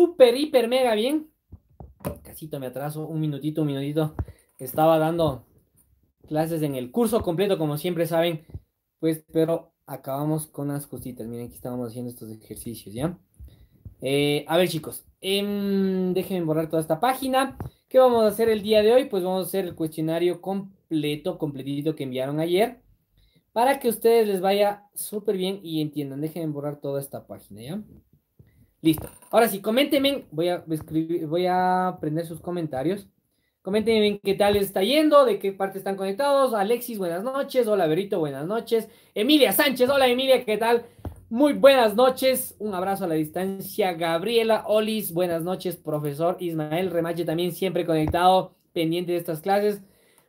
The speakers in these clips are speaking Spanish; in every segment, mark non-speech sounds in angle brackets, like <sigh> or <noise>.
súper, hiper, mega bien. Casito me atraso, un minutito, un minutito. Estaba dando clases en el curso completo, como siempre saben. Pues, pero acabamos con las cositas. Miren, aquí estábamos haciendo estos ejercicios, ¿ya? Eh, a ver, chicos, em, déjenme borrar toda esta página. ¿Qué vamos a hacer el día de hoy? Pues vamos a hacer el cuestionario completo, completito que enviaron ayer, para que ustedes les vaya súper bien y entiendan. Déjenme borrar toda esta página, ¿ya? Listo. Ahora sí, coméntenme, voy a escribir, voy a prender sus comentarios. Coméntenme qué tal está yendo, de qué parte están conectados. Alexis, buenas noches. Hola, Berito, buenas noches. Emilia Sánchez, hola, Emilia, ¿qué tal? Muy buenas noches, un abrazo a la distancia. Gabriela Olis, buenas noches, profesor Ismael Remache, también siempre conectado, pendiente de estas clases.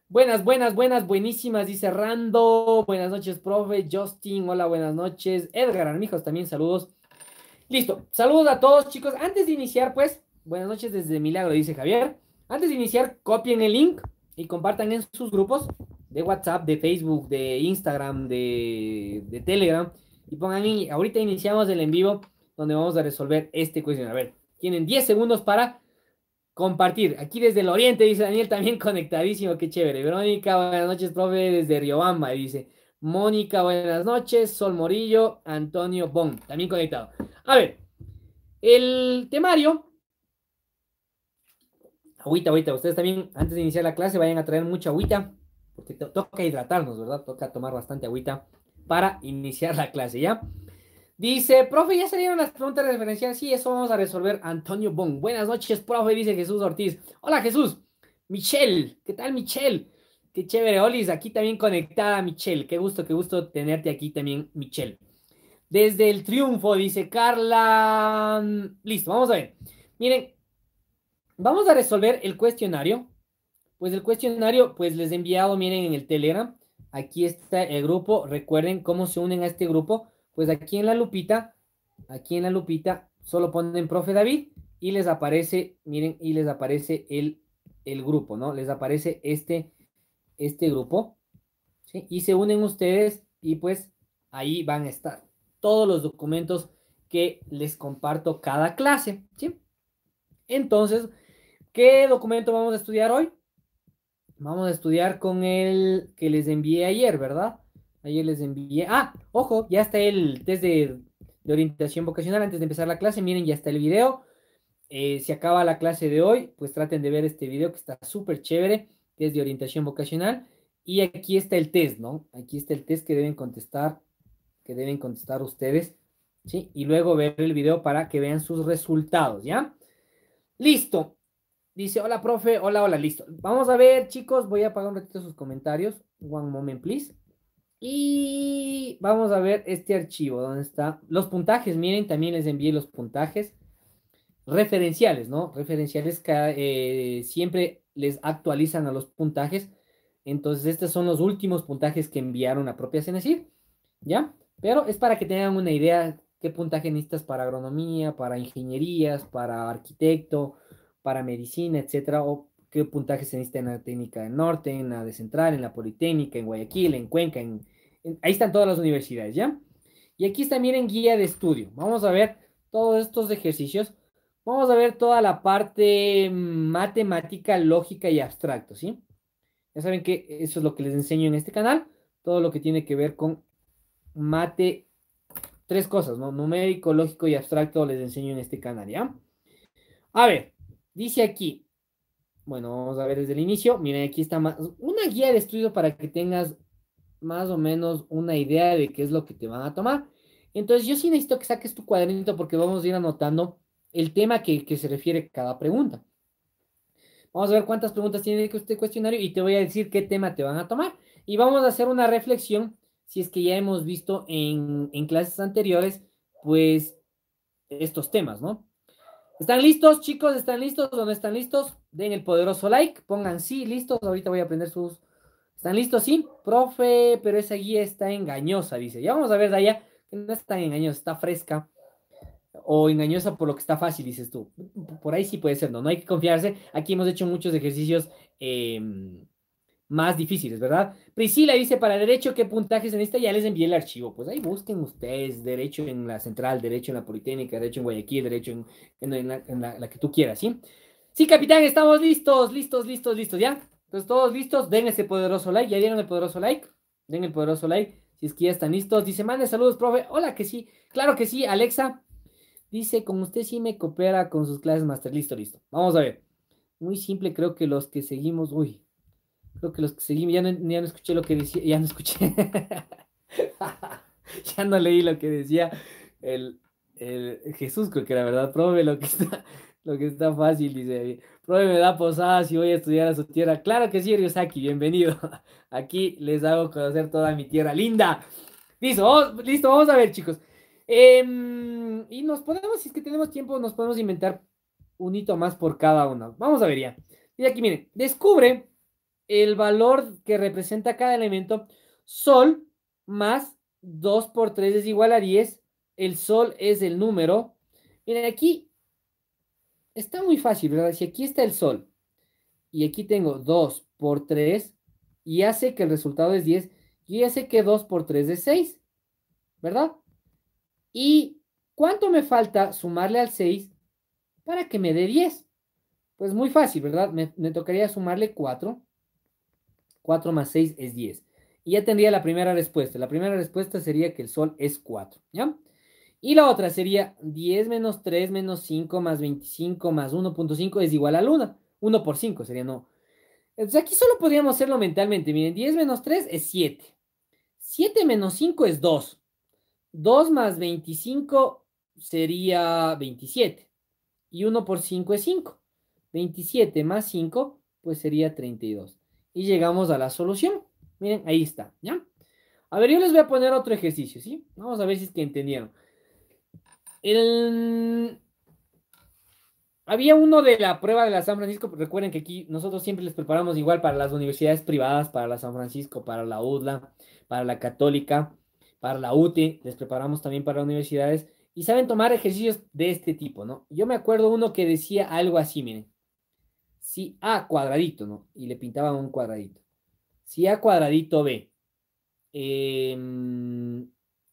Buenas, buenas, buenas, buenísimas, dice Rando. Buenas noches, profe. Justin, hola, buenas noches. Edgar Armijos, también saludos. Listo. Saludos a todos, chicos. Antes de iniciar, pues, buenas noches desde Milagro, dice Javier. Antes de iniciar, copien el link y compartan en sus grupos de WhatsApp, de Facebook, de Instagram, de, Telegram. Y pongan, ahí, ahorita iniciamos el en vivo donde vamos a resolver este cuestión, A ver, tienen 10 segundos para compartir. Aquí desde el oriente, dice Daniel, también <laughs> conectadísimo, qué chévere. Verónica, buenas noches, profe, desde Riobamba, dice. Mónica, buenas noches. Sol Morillo, Antonio Bon, también conectado. A ver, el temario. Agüita, agüita. Ustedes también, antes de iniciar la clase, vayan a traer mucha agüita, porque toca hidratarnos, ¿verdad? Toca tomar bastante agüita para iniciar la clase, ¿ya? Dice, profe, ya salieron las preguntas referenciales. Sí, eso vamos a resolver. Antonio Bon. Buenas noches, profe, dice Jesús Ortiz. Hola, Jesús. Michelle, ¿qué tal, Michelle? Qué chévere, Olis, aquí también conectada, Michelle. Qué gusto, qué gusto tenerte aquí también, Michelle. Desde el triunfo, dice Carla. Listo, vamos a ver. Miren, vamos a resolver el cuestionario. Pues el cuestionario, pues les he enviado, miren, en el Telegram. Aquí está el grupo. Recuerden cómo se unen a este grupo. Pues aquí en la lupita, aquí en la lupita, solo ponen profe David y les aparece, miren, y les aparece el, el grupo, ¿no? Les aparece este este grupo, y se unen ustedes y pues ahí van a estar todos los documentos que les comparto cada clase, ¿sí? Entonces, ¿qué documento vamos a estudiar hoy? Vamos a estudiar con el que les envié ayer, ¿verdad? Ayer les envié. Ah, ojo, ya está el test de, orientación vocacional. Antes de empezar la clase, miren, ya está el video. Eh, si acaba la clase de hoy, pues traten de ver este video que está súper chévere de orientación vocacional. Y aquí está el test, ¿no? Aquí está el test que deben contestar, que deben contestar ustedes, ¿sí? Y luego ver el video para que vean sus resultados, ¿ya? Listo. Dice, hola, profe, hola, hola, listo. Vamos a ver, chicos, voy a apagar un ratito sus comentarios. One moment, please. Y vamos a ver este archivo, ¿dónde está? Los puntajes, miren, también les envié los puntajes referenciales, ¿no? Referenciales eh, siempre les actualizan a los puntajes. Entonces, estos son los últimos puntajes que enviaron a propia Cenecir ¿ya? Pero es para que tengan una idea qué puntaje necesitas para agronomía, para ingenierías, para arquitecto, para medicina, etcétera, o qué puntaje se en la técnica del norte, en la de central, en la politécnica, en Guayaquil, en Cuenca, ahí están todas las universidades, ¿ya? Y aquí está, miren, guía de estudio. Vamos a ver todos estos ejercicios Vamos a ver toda la parte mm, matemática, lógica y abstracto, ¿sí? Ya saben que eso es lo que les enseño en este canal, todo lo que tiene que ver con mate, tres cosas, ¿no? Numérico, lógico y abstracto les enseño en este canal, ¿ya? A ver, dice aquí, bueno, vamos a ver desde el inicio, miren, aquí está una guía de estudio para que tengas más o menos una idea de qué es lo que te van a tomar. Entonces, yo sí necesito que saques tu cuadernito porque vamos a ir anotando el tema que, se refiere cada pregunta. Vamos a ver cuántas preguntas tiene este cuestionario y te voy a decir qué tema te van a tomar. Y vamos a hacer una reflexión, si es que ya hemos visto en, clases anteriores, pues estos temas, ¿no? ¿Están listos, chicos? ¿Están listos o no están listos? Den el poderoso like, pongan sí, listos. Ahorita voy a aprender sus... ¿Están listos? Sí, profe, pero esa guía está engañosa, dice. Ya vamos a ver, Daya, no está engañosa, está fresca o engañosa por lo que está fácil, dices tú. Por ahí sí puede ser, ¿no? No hay que confiarse. Aquí hemos hecho muchos ejercicios em, más difíciles, ¿verdad? Priscila dice, para derecho, ¿qué puntajes en esta? Ya les envié el archivo. Pues ahí busquen ustedes, derecho en la central, derecho en la Politécnica, derecho en Guayaquil, derecho en, en, la, que tú quieras, ¿sí? Sí, capitán, estamos listos, listos, listos, listos, ¿ya? Entonces, todos listos, den ese poderoso like. ¿Ya dieron el poderoso like? Den el poderoso like. Si es que ya están listos. Dice, mande saludos, profe. Hola, que sí. Claro que sí, Alexa. Dice, como usted sí me coopera con sus clases master. Listo, listo. Vamos a ver. Muy simple, creo que los que seguimos. Uy, creo que los que seguimos. Ya no, escuché lo que decía. Ya no escuché. <laughs> ya no leí lo que decía el, el, Jesús, creo que la verdad. Pruebe lo que está, lo que está fácil, dice. Pruebe, me da posadas y voy a estudiar a su tierra. Claro que sí, Ryosaki, bienvenido. <laughs> Aquí les hago conocer toda mi tierra linda. Listo, listo, vamos a ver, chicos. Em, y nos podemos, si es que tenemos tiempo, nos podemos inventar un hito más por cada uno. Vamos a ver ya. Y aquí, miren, descubre el valor que representa cada elemento. Sol más 2 por 3 es igual a 10. El sol es el número. Miren, aquí está muy fácil, ¿verdad? Si aquí está el sol y aquí tengo 2 por 3 y hace que el resultado es 10, y ya sé que 2 por 3 es 6, ¿verdad? ¿Y cuánto me falta sumarle al 6 para que me dé 10? Pues muy fácil, ¿verdad? Me, tocaría sumarle 4. 4 más 6 es 10. Y ya tendría la primera respuesta. La primera respuesta sería que el sol es 4, ¿ya? Y la otra sería 10 menos 3 menos 5 más 25 más 1.5 es igual a luna. 1 por 5 sería no. Entonces aquí solo podríamos hacerlo mentalmente. Miren, 10 menos 3 es 7. 7 menos 5 es 2. 2 más 25 sería 27. Y 1 por 5 es 5. 27 más 5, pues sería 32. Y llegamos a la solución. Miren, ahí está, ¿ya? A ver, yo les voy a poner otro ejercicio, ¿sí? Vamos a ver si es que entendieron. Había uno de la prueba de la San Francisco, recuerden que aquí nosotros siempre les preparamos igual para las universidades privadas, para la San Francisco, para la UDLA, para la Católica para la UTE. les preparamos también para universidades y saben tomar ejercicios de este tipo, ¿no? Yo me acuerdo uno que decía algo así, miren, si A cuadradito, ¿no? Y le pintaban un cuadradito. Si A cuadradito B, em,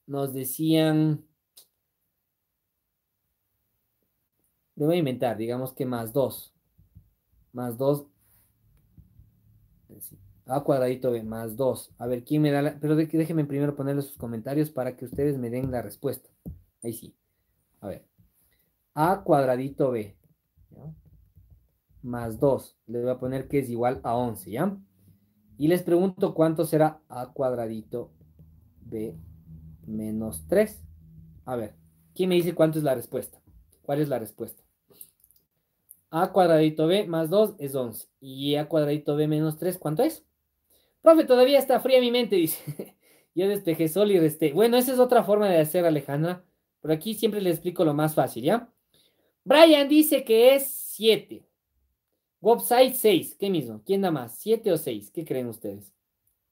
nos decían, lo voy a inventar, digamos que más dos, más 2, a cuadradito b más 2. A ver, ¿quién me da la...? Pero déjenme primero ponerle sus comentarios para que ustedes me den la respuesta. Ahí sí. A ver. a cuadradito b más 2. Les voy a poner que es igual a 11, ¿ya? Y les pregunto cuánto será a cuadradito b menos 3. A ver, ¿quién me dice cuánto es la respuesta? ¿Cuál es la respuesta? a cuadradito b más 2 es 11. Y a cuadradito b menos 3, ¿cuánto es? Profe, todavía está fría mi mente, <laughs> dice. Yo despejé sol y resté. Bueno, esa es otra forma de hacer, Alejandra. Pero aquí siempre le explico lo más fácil, ¿ya? Brian dice que es 7. Website 6. ¿Qué mismo? ¿Quién da más? ¿7 o 6? ¿Qué creen ustedes?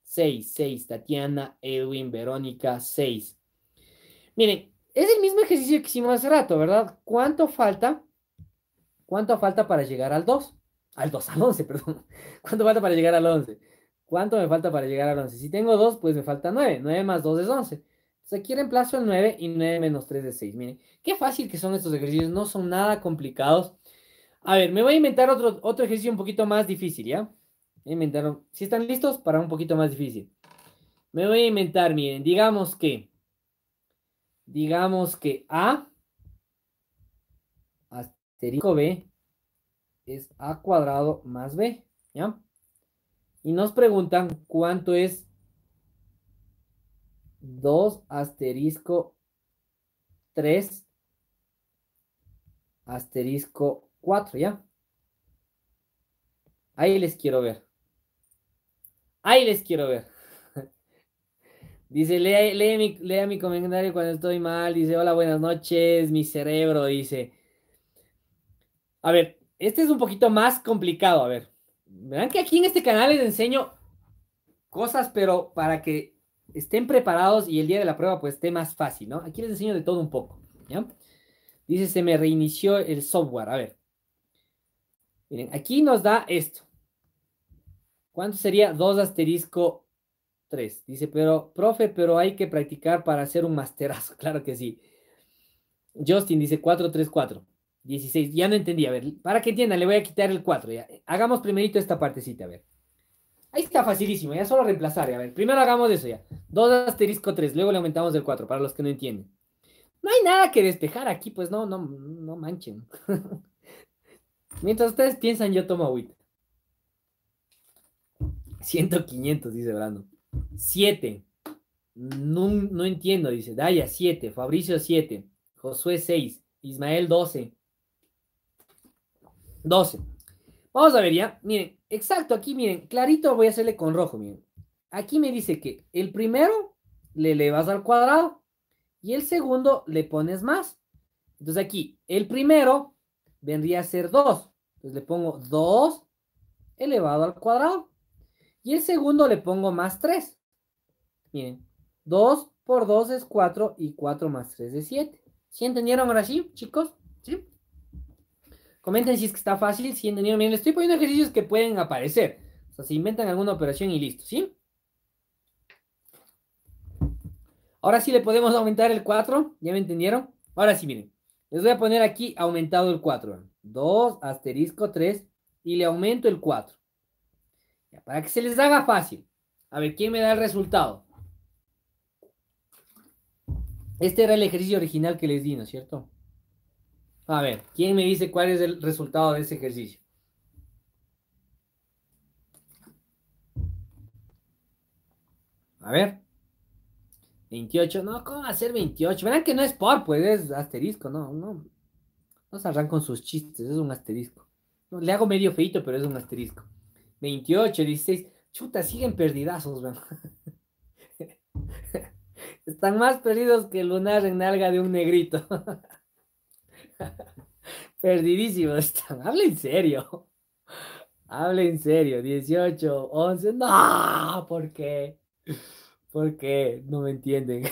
6, 6. Tatiana, Edwin, Verónica, 6. Miren, es el mismo ejercicio que hicimos hace rato, ¿verdad? ¿Cuánto falta? ¿Cuánto falta para llegar al 2? Al 2, al 11, <laughs> perdón. ¿Cuánto falta para llegar al 11? ¿Cuánto me falta para llegar al 11? Si tengo 2, pues me falta 9. 9 más 2 es 11. Entonces aquí reemplazo el 9 y 9 menos 3 es 6. Miren, qué fácil que son estos ejercicios. No son nada complicados. A ver, me voy a inventar otro, otro ejercicio un poquito más difícil, ¿ya? Me inventaron. Si están listos, para un poquito más difícil. Me voy a inventar, miren, digamos que. Digamos que A asterisco B es A cuadrado más B, ¿ya? Y nos preguntan cuánto es 2 asterisco 3 asterisco 4, ¿ya? Ahí les quiero ver. Ahí les quiero ver. <laughs> Dice, lea, mi, comentario cuando estoy mal. Dice, hola, buenas noches, mi cerebro. Dice, a ver, este es un poquito más complicado. A ver, Verán que aquí en este canal les enseño cosas, pero para que estén preparados y el día de la prueba pues esté más fácil, ¿no? Aquí les enseño de todo un poco, ¿ya? Dice, se me reinició el software, a ver. Miren, aquí nos da esto. ¿Cuánto sería 2 asterisco 3? Dice, pero, profe, pero hay que practicar para hacer un masterazo, <laughs> claro que sí. Justin dice 434. 16, ya no entendí. A ver, para que entiendan, le voy a quitar el 4. Ya. Hagamos primerito esta partecita, a ver. Ahí está facilísimo, ya solo reemplazar. Ya. A ver, primero hagamos eso ya. 2 asterisco 3, luego le aumentamos el 4, para los que no entienden. No hay nada que despejar aquí, pues no, no, no manchen. <laughs> Mientras ustedes piensan, yo tomo agüita. 100, dice Brando. 7. No, no entiendo, dice Daya 7, Fabricio 7, Josué 6, Ismael 12, 12. Vamos a ver ya. Miren, exacto, aquí miren, clarito voy a hacerle con rojo, miren. Aquí me dice que el primero le elevas al cuadrado y el segundo le pones más. Entonces aquí, el primero vendría a ser 2. Entonces le pongo 2 elevado al cuadrado. Y el segundo le pongo más 3. Miren, 2 por 2 es 4 y 4 más 3 es 7. ¿Sí entendieron ahora sí, chicos? ¿Sí? Comenten si es que está fácil, si entendieron bien. Les estoy poniendo ejercicios que pueden aparecer. O sea, se inventan alguna operación y listo, ¿sí? Ahora sí le podemos aumentar el 4. ¿Ya me entendieron? Ahora sí, miren. Les voy a poner aquí aumentado el 4. 2, asterisco 3 y le aumento el 4. para que se les haga fácil. A ver, ¿quién me da el resultado? Este era el ejercicio original que les di, ¿no es cierto? A ver, ¿quién me dice cuál es el resultado de ese ejercicio? A ver. 28, no, ¿cómo va a ser 28? Verán que no es por, pues es asterisco, no, no. No saldrán con sus chistes, es un asterisco. le hago medio feito, pero es un asterisco. 28, 16, chuta, siguen perdidazos, ¿verdad? <laughs> Están más perdidos que el lunar en nalga de un negrito. <laughs> <laughs> Perdidísimo <laughs> están. Habla en serio. hablen en serio. 18, 11. No, ¿por qué? ¿Por qué? No me entienden.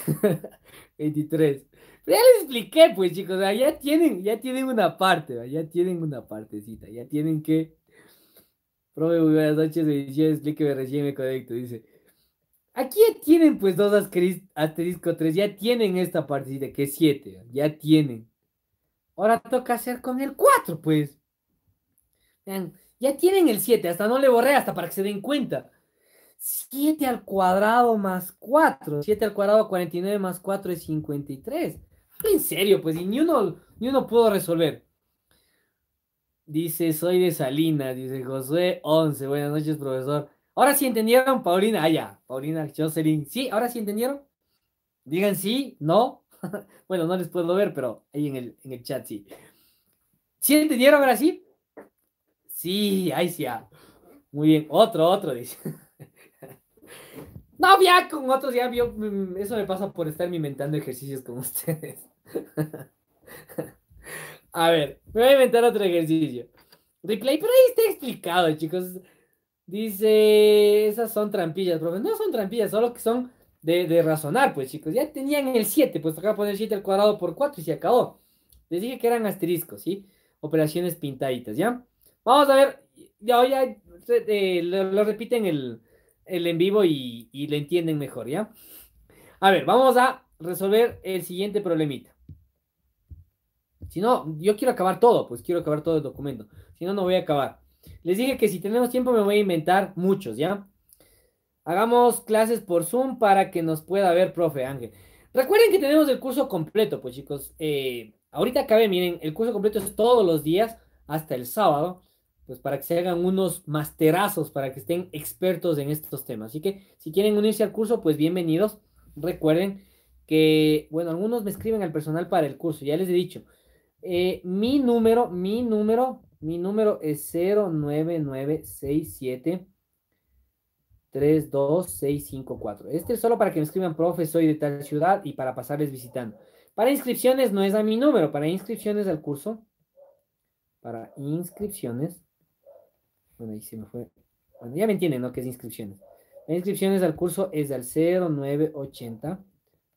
23. <laughs> ya les expliqué, pues chicos, ya tienen, ya tienen una parte, ya tienen una partecita, ya tienen que... Profe, muy buenas noches, explíqueme, recién me conecto, dice. Aquí ya tienen pues dos asterisco 3, ya tienen esta partecita, que es 7, ya tienen. Ahora toca hacer con el 4, pues. Vean, ya tienen el 7, hasta no le borré, hasta para que se den cuenta. 7 al cuadrado más 4. 7 al cuadrado 49 más 4 es 53. En serio, pues, y ni uno, pudo resolver. Dice, soy de Salinas, dice Josué 11. Buenas noches, profesor. Ahora sí entendieron, Paulina. Ah, ya, Paulina Jocelyn. Sí, ahora sí entendieron. Digan sí, no, <laughs> bueno, no les puedo ver, pero ahí en el, chat sí. ¿Sí entendieron ahora sí? Sí, ahí sí. Ah. Muy bien, otro, otro, dice. <laughs> no, ya con otros, ya yo, mm, mm, eso me pasa por estar inventando ejercicios con <laughs> ustedes. a ver, me voy a inventar otro ejercicio. Replay, pero ahí está explicado, chicos. Dice, esas son trampillas, profe. No son trampillas, solo que son de, razonar, pues chicos. Ya tenían el 7, pues tocaba poner 7 al cuadrado por 4 y se acabó. Les dije que eran asteriscos, ¿sí? Operaciones pintaditas, ¿ya? Vamos a ver, ya, ya eh, lo, repiten el, en vivo y, y le entienden mejor, ¿ya? A ver, vamos a resolver el siguiente problemita. Si no, yo quiero acabar todo, pues quiero acabar todo el documento. Si no, no voy a acabar. Les dije que si tenemos tiempo me voy a inventar muchos, ¿ya? Hagamos clases por Zoom para que nos pueda ver, profe Ángel. Recuerden que tenemos el curso completo, pues chicos. Eh, ahorita cabe, miren, el curso completo es todos los días hasta el sábado, pues para que se hagan unos masterazos, para que estén expertos en estos temas. Así que si quieren unirse al curso, pues bienvenidos. Recuerden que, bueno, algunos me escriben al personal para el curso, ya les he dicho. Eh, mi número, mi número, mi número es 09967. 32654. Este es solo para que me escriban, profe, soy de tal ciudad y para pasarles visitando. Para inscripciones no es a mi número, para inscripciones al curso. Para inscripciones. Bueno, ahí se me fue. ya me entienden, ¿no? Que es inscripciones. inscripciones al curso es al 0980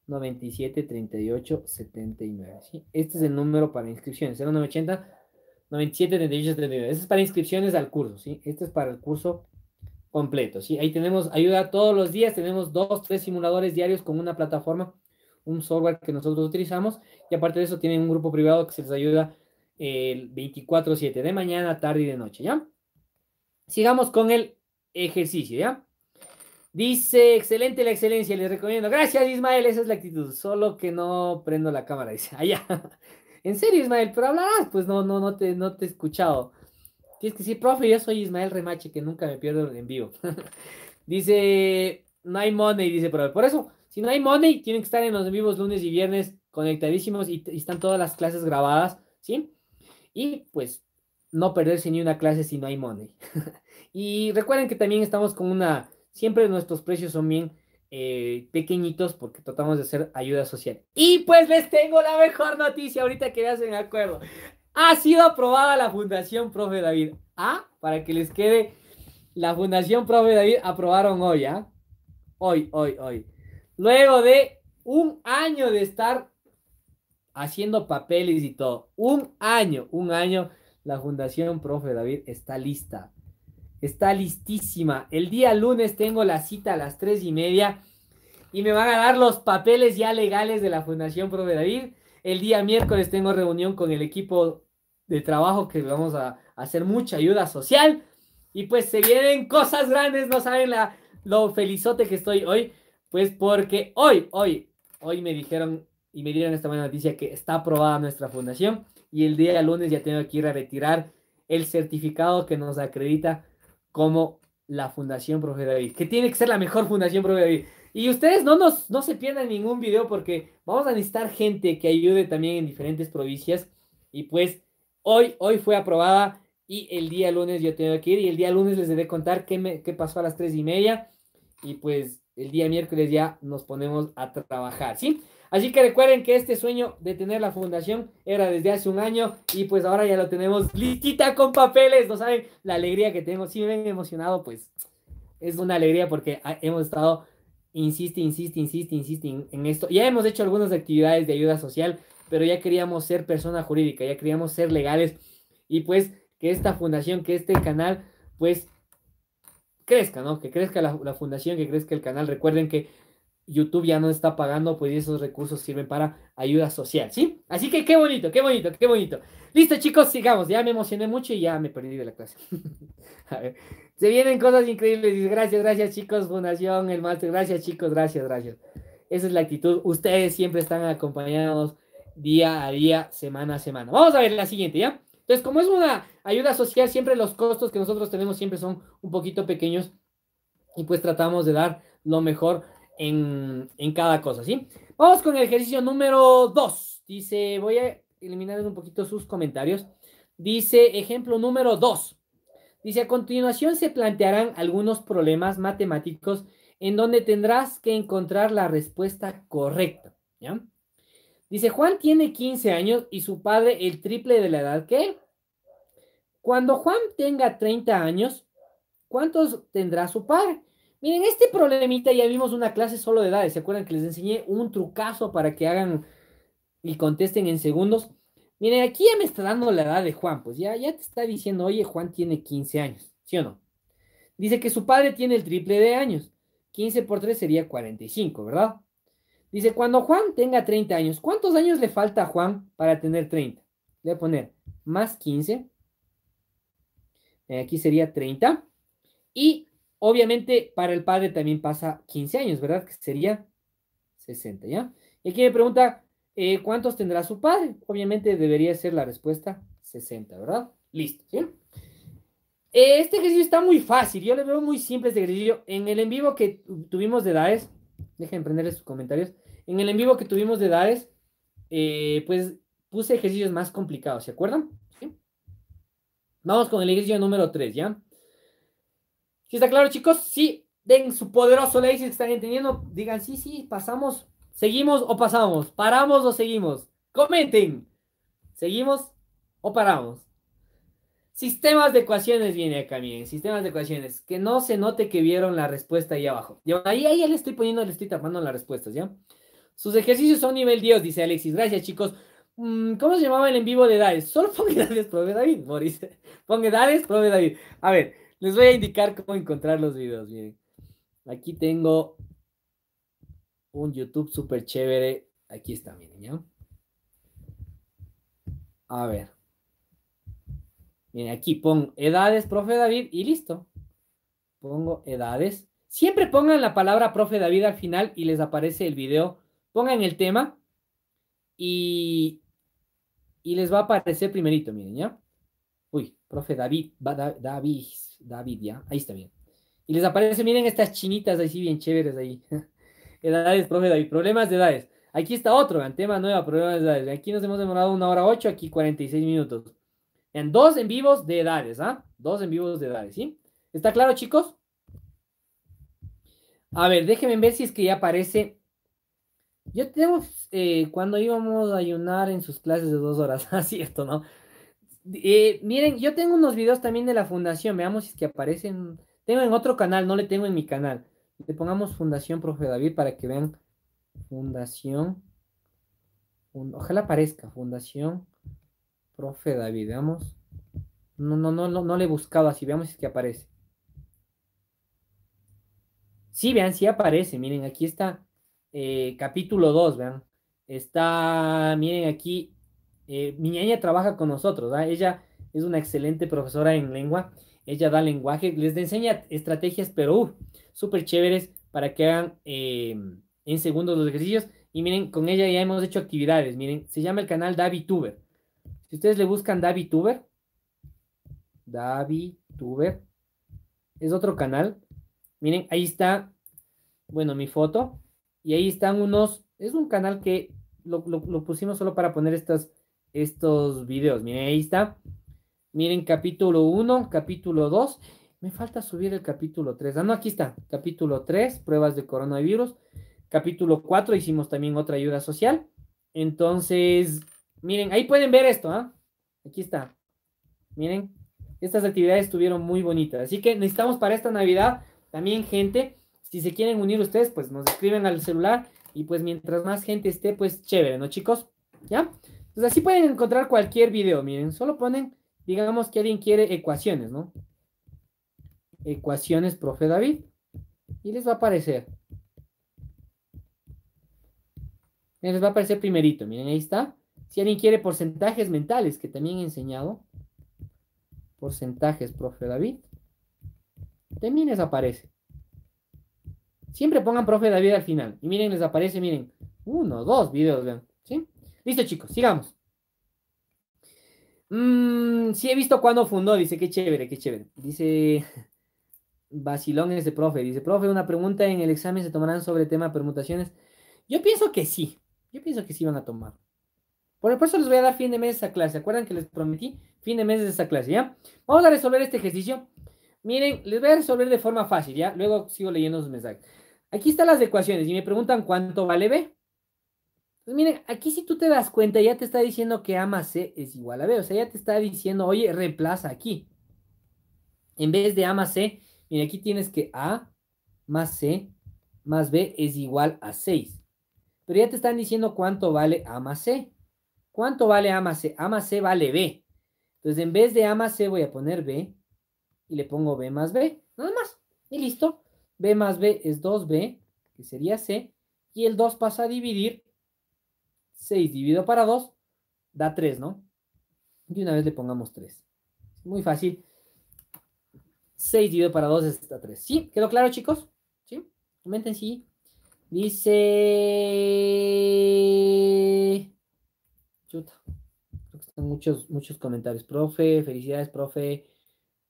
97 38 79. Este es el número para inscripciones. 0980 97 79. Este es para inscripciones al curso, ¿sí? Este es para el curso completo. ¿sí? Ahí tenemos ayuda todos los días, tenemos dos, tres simuladores diarios con una plataforma, un software que nosotros utilizamos y aparte de eso tienen un grupo privado que se les ayuda el eh, 24/7 de mañana, tarde y de noche, ¿ya? Sigamos con el ejercicio, ¿ya? Dice, excelente la excelencia, les recomiendo. Gracias, Ismael, esa es la actitud. Solo que no prendo la cámara, dice. Allá. <laughs> En serio, Ismael, pero hablarás, pues no, no, no te, no te he escuchado. Tienes que decir, profe, yo soy Ismael Remache, que nunca me pierdo en vivo. <laughs> dice, no hay money, dice, profe. Por eso, si no hay money, tienen que estar en los vivos lunes y viernes conectadísimos y, están todas las clases grabadas, ¿sí? Y pues no perderse ni una clase si no hay money. <laughs> y recuerden que también estamos con una, siempre nuestros precios son bien eh, pequeñitos porque tratamos de hacer ayuda social. Y pues les tengo la mejor noticia ahorita que me acuerdo. Ha sido aprobada la Fundación Profe David. Ah, para que les quede, la Fundación Profe David aprobaron hoy, ¿ah? Hoy, hoy, hoy. Luego de un año de estar haciendo papeles y todo. Un año, un año, la Fundación Profe David está lista. Está listísima. El día lunes tengo la cita a las tres y media y me van a dar los papeles ya legales de la Fundación Profe David. El día miércoles tengo reunión con el equipo de trabajo que vamos a, hacer mucha ayuda social. Y pues se vienen cosas grandes, no saben la, lo felizote que estoy hoy. Pues porque hoy, hoy, hoy me dijeron y me dieron esta buena noticia que está aprobada nuestra fundación y el día de lunes ya tengo que ir a retirar el certificado que nos acredita como la Fundación Profe David, que tiene que ser la mejor Fundación Profe David. Y ustedes no, nos, no se pierdan ningún video porque vamos a necesitar gente que ayude también en diferentes provincias y pues Hoy, hoy fue aprobada y el día lunes yo tengo que ir y el día lunes les de contar qué, me, pasó a las tres y media y pues el día miércoles ya nos ponemos a trabajar, ¿sí? Así que recuerden que este sueño de tener la fundación era desde hace un año y pues ahora ya lo tenemos listita con papeles, ¿no saben? La alegría que tengo, si me ven emocionado, pues es una alegría porque hemos estado, insiste, insiste, insiste, insiste en esto. Ya hemos hecho algunas actividades de ayuda social pero ya queríamos ser persona jurídica, ya queríamos ser legales y pues que esta fundación, que este canal, pues crezca, ¿no? Que crezca la, fundación, que crezca el canal. Recuerden que YouTube ya no está pagando, pues esos recursos sirven para ayuda social, ¿sí? Así que qué bonito, qué bonito, qué bonito. Listo, chicos, sigamos. Ya me emocioné mucho y ya me perdí de la clase. <laughs> a ver. Se vienen cosas increíbles. Gracias, gracias, chicos. Fundación, el máster. Gracias, chicos. Gracias, gracias. Esa es la actitud. Ustedes siempre están acompañados día a día, semana a semana. Vamos a ver la siguiente, ¿ya? Entonces, como es una ayuda social, siempre los costos que nosotros tenemos siempre son un poquito pequeños y pues tratamos de dar lo mejor en, en cada cosa, ¿sí? Vamos con el ejercicio número 2. Dice, voy a eliminar un poquito sus comentarios. Dice, ejemplo número 2. Dice, a continuación se plantearán algunos problemas matemáticos en donde tendrás que encontrar la respuesta correcta, ¿ya? Dice, Juan tiene 15 años y su padre el triple de la edad que él. Cuando Juan tenga 30 años, ¿cuántos tendrá su padre? Miren, este problemita ya vimos una clase solo de edades. ¿Se acuerdan que les enseñé un trucazo para que hagan y contesten en segundos? Miren, aquí ya me está dando la edad de Juan. Pues ya, ya te está diciendo, oye, Juan tiene 15 años, ¿sí o no? Dice que su padre tiene el triple de años. 15 por 3 sería 45, ¿verdad? Dice, cuando Juan tenga 30 años, ¿cuántos años le falta a Juan para tener 30? Le voy a poner más 15. Eh, aquí sería 30. Y obviamente para el padre también pasa 15 años, ¿verdad? Que sería 60, ¿ya? Y aquí me pregunta, eh, ¿cuántos tendrá su padre? Obviamente debería ser la respuesta 60, ¿verdad? Listo, ¿sí? Eh, este ejercicio está muy fácil, yo le veo muy simple este ejercicio. En el en vivo que tuvimos de edades, Dejen prenderles sus comentarios. En el en vivo que tuvimos de edades, eh, pues puse ejercicios más complicados, ¿se acuerdan? Vamos con el ejercicio número 3, ¿ya? ¿Sí está claro, chicos? Sí, den su poderoso like si están entendiendo. Digan, sí, sí, pasamos, seguimos o pasamos, paramos o seguimos. Comenten, seguimos o paramos. Sistemas de ecuaciones viene acá, miren, sistemas de ecuaciones. Que no se note que vieron la respuesta ahí abajo. ahí, ahí le estoy poniendo, le estoy tapando las respuestas, ¿ya? Sus ejercicios son nivel 10, dice Alexis. Gracias, chicos. Mm, ¿Cómo se llamaba el en vivo de edades? Solo <laughs> ponga edades, provee David, Moris. Ponga edades, profe David. A ver, les voy a indicar cómo encontrar los videos, miren. Aquí tengo un YouTube súper chévere. Aquí está, miren, ¿ya? A ver. Miren, aquí pongo edades, profe David, y listo. Pongo edades. Siempre pongan la palabra profe David al final y les aparece el video. Pongan el tema y, y les va a aparecer primerito, miren, ¿ya? Uy, profe David, David, David, ya, ahí está bien. Y les aparece, miren estas chinitas así bien chéveres ahí. <laughs> edades, profe David, problemas de edades. Aquí está otro, tema nuevo, problemas de edades. Aquí nos hemos demorado una hora ocho, aquí cuarenta y seis minutos en dos en vivos de edades, ¿ah? Dos en vivos de edades, ¿sí? ¿Está claro, chicos? A ver, déjenme ver si es que ya aparece. Yo tengo, eh, cuando íbamos a ayunar en sus clases de dos horas, así <laughs> ah, esto, ¿no? Eh, miren, yo tengo unos videos también de la fundación, veamos si es que aparecen. Tengo en otro canal, no le tengo en mi canal. Le pongamos Fundación Profe David para que vean Fundación. ojalá aparezca Fundación Profe David, veamos. No, no, no, no, le he buscado así, veamos si es que aparece. Sí, vean, sí aparece, miren, aquí está eh, capítulo 2, vean. Está, miren aquí, eh, mi niña trabaja con nosotros, ¿ah? ella es una excelente profesora en lengua, ella da lenguaje, les enseña estrategias, pero uh, súper chéveres para que hagan em, en segundos los ejercicios. Y miren, con ella ya hemos hecho actividades, miren, se llama el canal David Tuber, si ustedes le buscan Davi DaviTuber, es otro canal. Miren, ahí está, bueno, mi foto. Y ahí están unos, es un canal que lo, pusimos solo para poner estos videos. Miren, ahí está. Miren, capítulo 1, capítulo 2. Me falta subir el capítulo 3. Ah, no, aquí está. Capítulo 3, pruebas de coronavirus. Capítulo 4, hicimos también otra ayuda social. Entonces, Miren, ahí pueden ver esto, ¿ah? Aquí está. Miren, estas actividades estuvieron muy bonitas. Así que necesitamos para esta Navidad también gente. Si se quieren unir ustedes, pues nos escriben al celular y pues mientras más gente esté, pues chévere, ¿no, chicos? ¿Ya? Entonces así pueden encontrar cualquier video, miren, solo ponen, digamos que alguien quiere ecuaciones, ¿no? Ecuaciones, profe David, y les va a aparecer. Les va a aparecer primerito, miren, ahí está. Si alguien quiere porcentajes mentales, que también he enseñado, porcentajes, profe David, también les aparece. Siempre pongan profe David al final. Y miren, les aparece, miren, uno, dos videos, vean. ¿Sí? Listo, chicos, sigamos. Mm, sí, he visto cuándo fundó, dice, qué chévere, qué chévere. Dice, <laughs> vacilón ese profe, dice, profe, una pregunta en el examen, ¿se tomarán sobre tema permutaciones? Yo pienso que sí, yo pienso que sí van a tomar. Por, el eso les voy a dar fin de mes esa clase. ¿Se acuerdan que les prometí fin de mes de esa clase? ¿Ya? Vamos a resolver este ejercicio. Miren, les voy a resolver de forma fácil, ¿ya? Luego sigo leyendo sus mensajes. Aquí están las ecuaciones y me preguntan cuánto vale B. Pues miren, aquí si tú te das cuenta, ya te está diciendo que A más C es igual a B. O sea, ya te está diciendo, oye, reemplaza aquí. En vez de A más C, miren, aquí tienes que A más C más B es igual a 6. Pero ya te están diciendo cuánto vale A más C. ¿Cuánto vale A más C? A más C vale B. Entonces, en vez de A más C voy a poner B y le pongo B más B, nada más. Y listo. B más B es 2B, que sería C. Y el 2 pasa a dividir. 6 dividido para 2 da 3, ¿no? Y una vez le pongamos 3. Muy fácil. 6 dividido para 2 es 3. ¿Sí? ¿Quedó claro, chicos? ¿Sí? Comenten sí. Dice... Chuta. Creo que están muchos, muchos comentarios. Profe, felicidades, profe.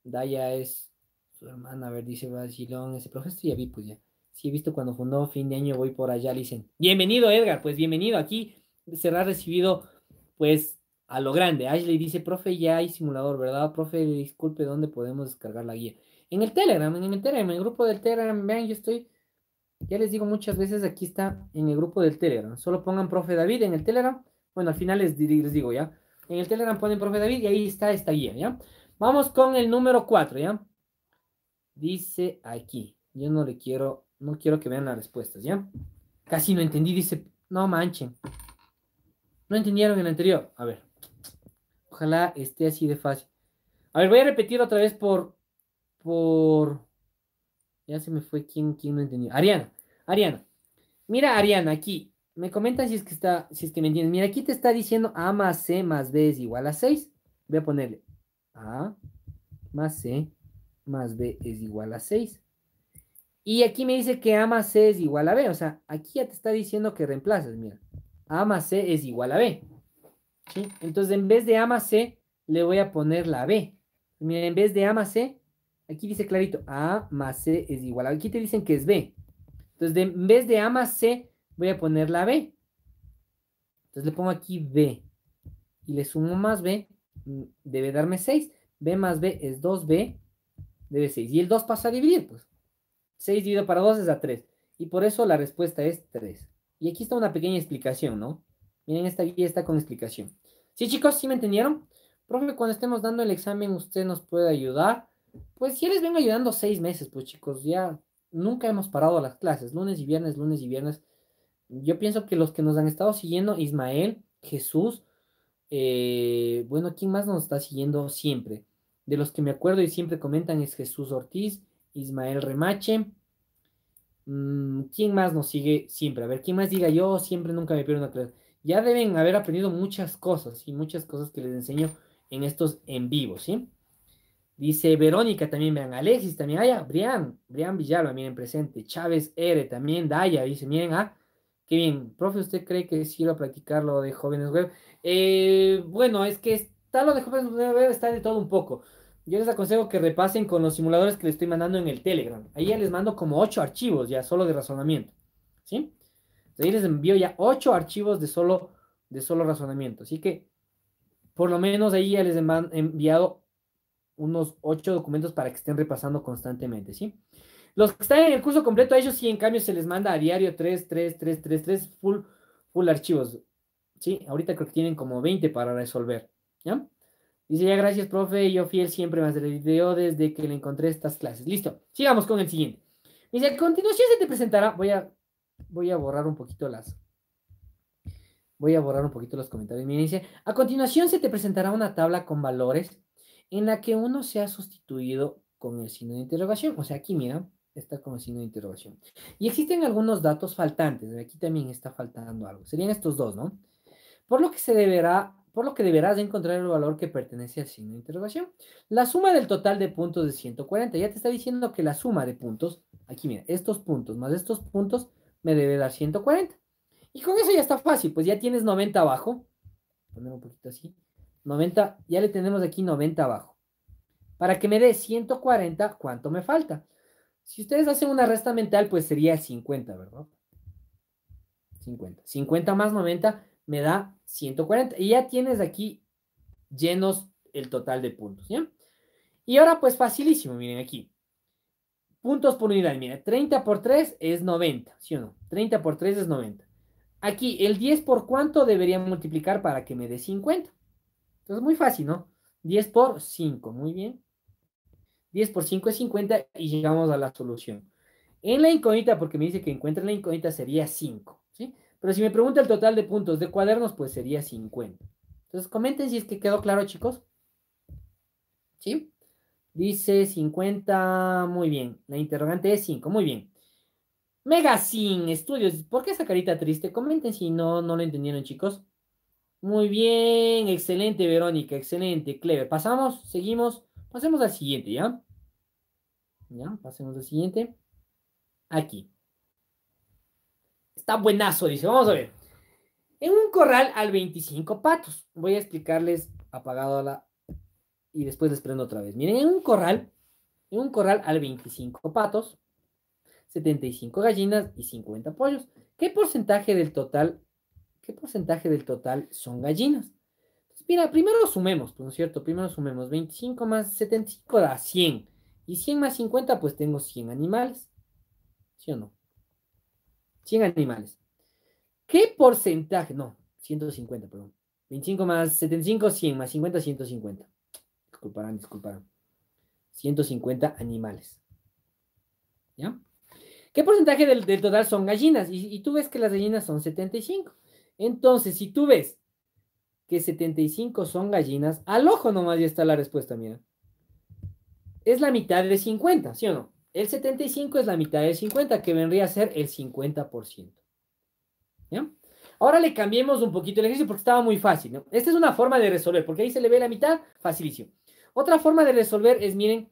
Daya es su hermana, a ver, dice Basilón. Ese profe, estoy ya vi, pues ya. Sí, he visto cuando fundó fin de año, voy por allá, dicen. Bienvenido, Edgar, pues bienvenido. Aquí será recibido, pues, a lo grande. Ashley dice, profe, ya hay simulador, ¿verdad? Profe, disculpe, ¿dónde podemos descargar la guía? En el Telegram, en el Telegram, en el grupo del Telegram, vean, yo estoy, ya les digo muchas veces, aquí está en el grupo del Telegram. Solo pongan profe David en el Telegram bueno, al final les, digo, ¿ya? En el Telegram ponen profe David y ahí está esta guía, ¿ya? Vamos con el número 4, ¿ya? Dice aquí. Yo no le quiero, no quiero que vean las respuestas, ¿ya? Casi no entendí, dice, no manchen. No entendieron el anterior. A ver. Ojalá esté así de fácil. A ver, voy a repetir otra vez por. Por. Ya se me fue quién, quién no entendió. Ariana. Ariana. Mira, Ariana, aquí. Me comentan si es que está, si es que me entiendes. Mira, aquí te está diciendo A más C más B es igual a 6. Voy a ponerle A más C más B es igual a 6. Y aquí me dice que A más C es igual a B. O sea, aquí ya te está diciendo que reemplazas, mira. A más C es igual a B. Entonces, en vez de A más C, le voy a poner la B. Mira, en vez de A más C, aquí dice clarito, A más C es igual a B. Aquí te dicen que es B. Entonces, en vez de A más C, voy a poner la B. Entonces le pongo aquí B y le sumo más B, mm, debe darme 6. B más B es 2B, debe 6. Y el 2 pasa a dividir, pues. 6 dividido para 2 es a 3. Y por eso la respuesta es 3. Y aquí está una pequeña explicación, ¿no? Miren, esta guía está con explicación. ¿Sí, chicos? ¿Sí me entendieron? Profe, cuando estemos dando el examen, ¿usted nos puede ayudar? Pues si les vengo ayudando seis meses, pues chicos, ya nunca hemos parado las clases, lunes y viernes, lunes y viernes yo pienso que los que nos han estado siguiendo, Ismael, Jesús, eh, bueno, ¿quién más nos está siguiendo siempre? De los que me acuerdo y siempre comentan es Jesús Ortiz, Ismael Remache. Mm, ¿Quién más nos sigue siempre? A ver, ¿quién más diga yo siempre nunca me pierdo una clase? Ya deben haber aprendido muchas cosas y muchas cosas que les enseño en estos en vivo, ¿sí? Dice Verónica también, vean, Alexis también, allá, ah, Brian, Brian Villalba, miren presente, Chávez R también, Daya, dice, miren, ah, Qué bien. Profe, ¿usted cree que a platicar lo de jóvenes web? Eh, bueno, es que está lo de jóvenes web, está de todo un poco. Yo les aconsejo que repasen con los simuladores que les estoy mandando en el Telegram. Ahí ya les mando como ocho archivos ya solo de razonamiento. ¿Sí? Ahí les envío ya ocho archivos de solo, de solo razonamiento. Así que por lo menos ahí ya les he enviado unos ocho documentos para que estén repasando constantemente. ¿Sí? Los que están en el curso completo, a ellos sí, en cambio, se les manda a diario 3, 3, 3, 3, 3, full, full archivos. Sí, ahorita creo que tienen como 20 para resolver. ¿Ya? Dice, ya gracias, profe. Yo fiel siempre más del video desde que le encontré estas clases. Listo. Sigamos con el siguiente. Dice, a continuación se te presentará. Voy a, voy a borrar un poquito las. Voy a borrar un poquito los comentarios. Miren, dice, a continuación se te presentará una tabla con valores en la que uno se ha sustituido con el signo de interrogación. O sea, aquí mira, está como signo de interrogación. Y existen algunos datos faltantes, aquí también está faltando algo. Serían estos dos, ¿no? Por lo que se deberá, por lo que deberás encontrar el valor que pertenece al signo de interrogación. La suma del total de puntos es 140, ya te está diciendo que la suma de puntos, aquí mira, estos puntos más estos puntos me debe dar 140. Y con eso ya está fácil, pues ya tienes 90 abajo. Poner un poquito así. 90, ya le tenemos aquí 90 abajo. Para que me dé 140, ¿cuánto me falta? Si ustedes hacen una resta mental, pues sería 50, ¿verdad? 50. 50 más 90 me da 140. Y ya tienes aquí llenos el total de puntos, ¿ya? Y ahora, pues facilísimo, miren aquí. Puntos por unidad, mira, 30 por 3 es 90, ¿sí o no? 30 por 3 es 90. Aquí, el 10 por cuánto debería multiplicar para que me dé 50. Entonces, muy fácil, ¿no? 10 por 5, muy bien. 10 por 5 es 50 y llegamos a la solución. En la incógnita, porque me dice que encuentra la incógnita, sería 5, ¿sí? Pero si me pregunta el total de puntos de cuadernos, pues sería 50. Entonces, comenten si es que quedó claro, chicos. ¿Sí? Dice 50, muy bien. La interrogante es 5, muy bien. Mega sin estudios. ¿Por qué esa carita triste? Comenten si no, no lo entendieron, chicos. Muy bien, excelente, Verónica, excelente, Cleve. Pasamos, seguimos, pasemos al siguiente, ¿ya? ¿Ya? Pasemos al siguiente. Aquí. Está buenazo, dice. Vamos a ver. En un corral al 25 patos. Voy a explicarles apagado la... Y después les prendo otra vez. Miren, en un corral, en un corral al 25 patos, 75 gallinas y 50 pollos. ¿Qué porcentaje del total, qué porcentaje del total son gallinas? Pues mira, primero sumemos, ¿no es cierto? Primero sumemos 25 más 75 da 100. Y 100 más 50, pues tengo 100 animales. ¿Sí o no? 100 animales. ¿Qué porcentaje? No, 150, perdón. 25 más 75, 100 más 50, 150. Disculparán, disculparán. 150 animales. ¿Ya? ¿Qué porcentaje del, total son gallinas? Y, y, tú ves que las gallinas son 75. Entonces, si tú ves que 75 son gallinas, al ojo nomás ya está la respuesta, mira es la mitad de 50, ¿sí o no? El 75 es la mitad de 50, que vendría a ser el 50%. ¿Ya? Ahora le cambiemos un poquito el ejercicio porque estaba muy fácil, ¿no? Esta es una forma de resolver, porque ahí se le ve la mitad, facilísimo. Otra forma de resolver es, miren,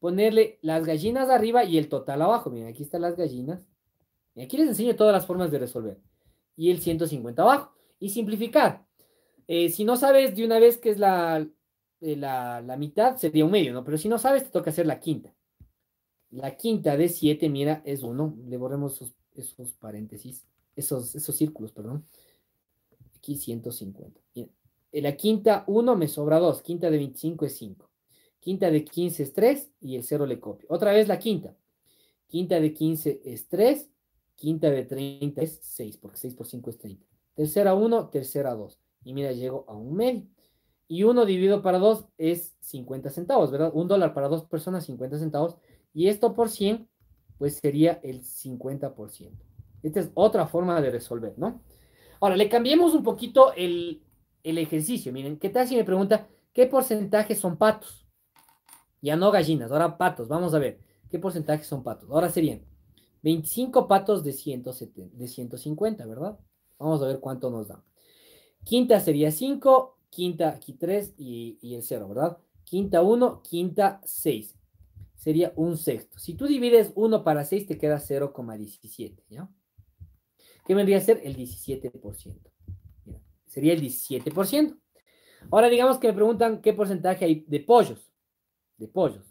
ponerle las gallinas arriba y el total abajo. Miren, aquí están las gallinas. Y aquí les enseño todas las formas de resolver. Y el 150 abajo. Y simplificar. Eh, si no sabes de una vez qué es la, eh, la, mitad sería un medio, ¿no? Pero si no sabes, te toca hacer la quinta. La quinta de 7, mira, es 1. Le borremos esos, paréntesis, esos, esos círculos, perdón. Aquí 150. Bien. Eh, la quinta 1 me sobra 2. Quinta de 25 es 5. Quinta de 15 es 3 y el 0 le copio. Otra vez la quinta. Quinta de 15 es 3. Quinta de 30 es 6, porque 6 por 5 es 30. Tercera 1, tercera 2. Y mira, llego a un medio. Y uno dividido para dos es 50 centavos, ¿verdad? Un dólar para dos personas, 50 centavos. Y esto por 100, pues sería el 50%. Esta es otra forma de resolver, ¿no? Ahora, le cambiemos un poquito el, ejercicio. Miren, ¿qué tal si me pregunta qué porcentaje son patos? Ya no gallinas, ahora patos. Vamos a ver, ¿qué porcentaje son patos? Ahora serían 25 patos de, 170, de 150, ¿verdad? Vamos a ver cuánto nos da. Quinta sería 5, quinta aquí 3 y, el 0, ¿verdad? Quinta 1, quinta 6. Sería un sexto. Si tú divides 1 para 6, te queda 0,17, ¿ya? ¿Qué vendría a ser? El 17%. Mira, sería el 17%. Ahora digamos que me preguntan qué porcentaje hay de pollos. De pollos.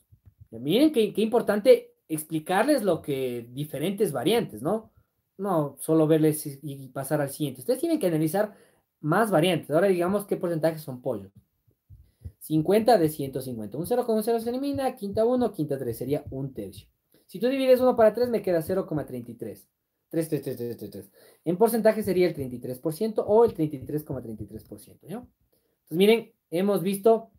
Miren qué, qué importante explicarles lo que diferentes variantes, ¿no? No solo verles y pasar al siguiente. Ustedes tienen que analizar más variantes. Ahora digamos qué porcentaje son pollos. 50 de 150. Un 0 se elimina, quinta 1, quinta 3, sería un tercio. Si tú divides 1 para 3, me queda 0,33. 3, 3, 3, 3, 3, 3. En porcentaje sería el 33% o el 33,33%. ¿no? Entonces, miren, hemos visto,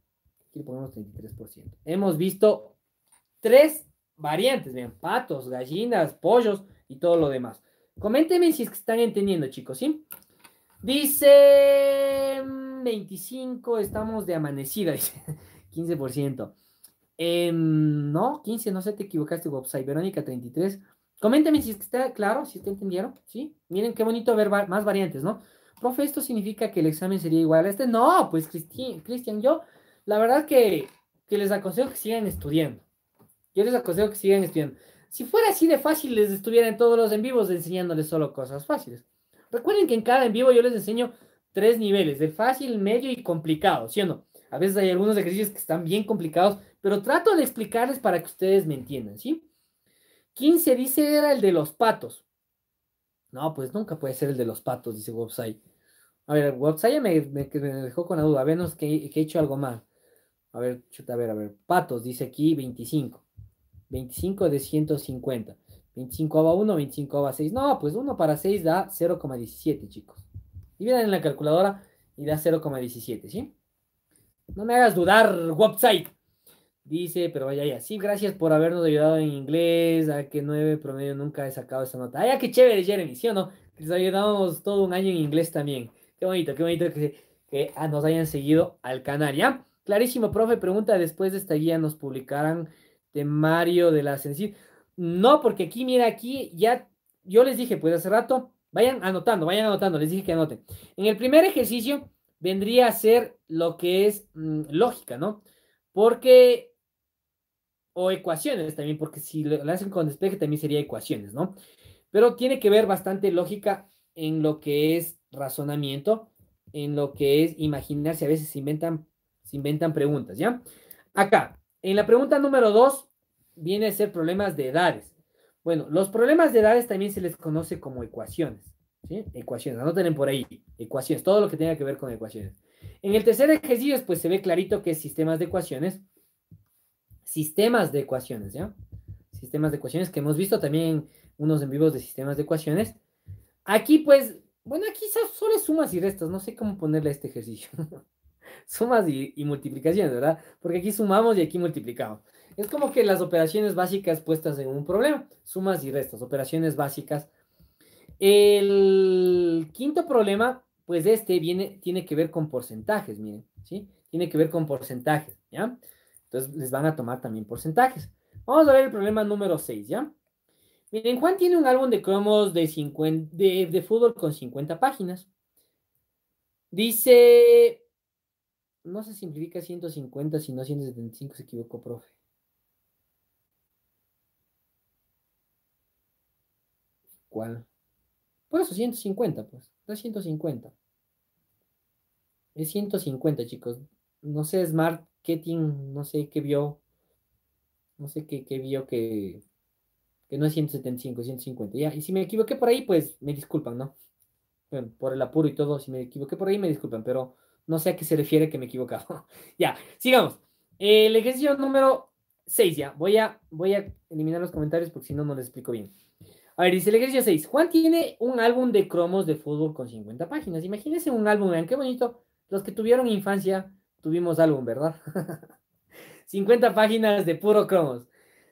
aquí le ponemos 33%. Hemos visto tres variantes, vean, patos, gallinas, pollos y todo lo demás. Coméntenme si es que están entendiendo, chicos, ¿sí? Dice 25, mm, estamos de amanecida, <laughs> dice 15%. Em, no, 15, no sé, te equivocaste, website. Verónica 33. Coméntame si está claro, si te entendieron, ¿sí? Miren qué bonito ver más variantes, ¿no? Profe, ¿esto significa que el examen sería igual a este? No, pues Cristian, yo la verdad que, que, les aconsejo que sigan estudiando. Yo les aconsejo que sigan estudiando. Si fuera así de fácil, les estuvieran todos los en vivos enseñándoles solo cosas fáciles. Recuerden que en cada en vivo yo les enseño tres niveles, de fácil, medio y complicado, ¿sí A veces hay algunos ejercicios que están bien complicados, pero trato de explicarles para que ustedes me entiendan, ¿sí? 15 dice era el de los patos. No, pues nunca puede ser el de los patos, dice Website. A ver, Website me, dejó con la duda. a que, que he hecho algo mal. A ver, chuta, a ver, a ver. Patos, dice aquí 25. 25 de 150. 25 a 1, 25 a 6. No, pues 1 para 6 da 0,17, chicos. Y vienen en la calculadora y da 0,17, ¿sí? No me hagas dudar, website. Dice, pero vaya, ya. Sí, gracias por habernos ayudado en inglés. A que 9 promedio nunca he sacado esa nota. Ay, ya, qué chévere, Jeremy, ¿sí o no? Les ayudamos todo un año en inglés también. Qué bonito, qué bonito que, ah, nos hayan seguido al canal, ¿ya? Clarísimo, profe, pregunta después de esta guía nos publicarán temario de la sencilla. No, porque aquí, mira, aquí ya, yo les dije, pues hace rato, vayan anotando, vayan anotando, les dije que anoten. En el primer ejercicio vendría a ser lo que es mm, lógica, ¿no? Porque, o ecuaciones también, porque si lo, hacen con despeje también sería ecuaciones, ¿no? Pero tiene que ver bastante lógica en lo que es razonamiento, en lo que es imaginarse, a veces se inventan, se inventan preguntas, ¿ya? Acá, en la pregunta número dos, viene a ser problemas de edades. Bueno, los problemas de edades también se les conoce como ecuaciones. ¿sí? Ecuaciones, tienen por ahí, ecuaciones, todo lo que tenga que ver con ecuaciones. En el tercer ejercicio, pues se ve clarito que es sistemas de ecuaciones. Sistemas de ecuaciones, ¿ya? Sistemas de ecuaciones que hemos visto también unos en vivos de sistemas de ecuaciones. Aquí, pues, bueno, aquí solo sumas y restas, no sé cómo ponerle a este ejercicio. <laughs> sumas y, multiplicaciones, ¿verdad? Porque aquí sumamos y aquí multiplicamos. Es como que las operaciones básicas puestas en un problema, sumas y restas, operaciones básicas. El quinto problema, pues este viene, tiene que ver con porcentajes, miren, ¿sí? Tiene que ver con porcentajes, ¿ya? Entonces les van a tomar también porcentajes. Vamos a ver el problema número 6, ¿ya? Miren, Juan tiene un álbum de cromos de, de, de fútbol con 50 páginas. Dice no se simplifica 150, sino 175, se equivocó, profe. ¿Cuál? Por eso 150, pues. No es 150. Es 150, chicos. No sé, Smart Ketting, no sé qué vio. No sé qué, vio que, que no es 175, 150. Ya, y si me equivoqué por ahí, pues me disculpan, ¿no? Bueno, por el apuro y todo, si me equivoqué por ahí, me disculpan, pero no sé a qué se refiere que me he equivocado. <laughs> ya, sigamos. Eh, el ejercicio número 6 ya. Voy a, voy a eliminar los comentarios porque si no, no les explico bien. A ver, dice el ejercicio 6. Juan tiene un álbum de cromos de fútbol con 50 páginas. Imagínense un álbum, vean qué bonito. Los que tuvieron infancia tuvimos álbum, ¿verdad? 50 <laughs> páginas de puro cromos.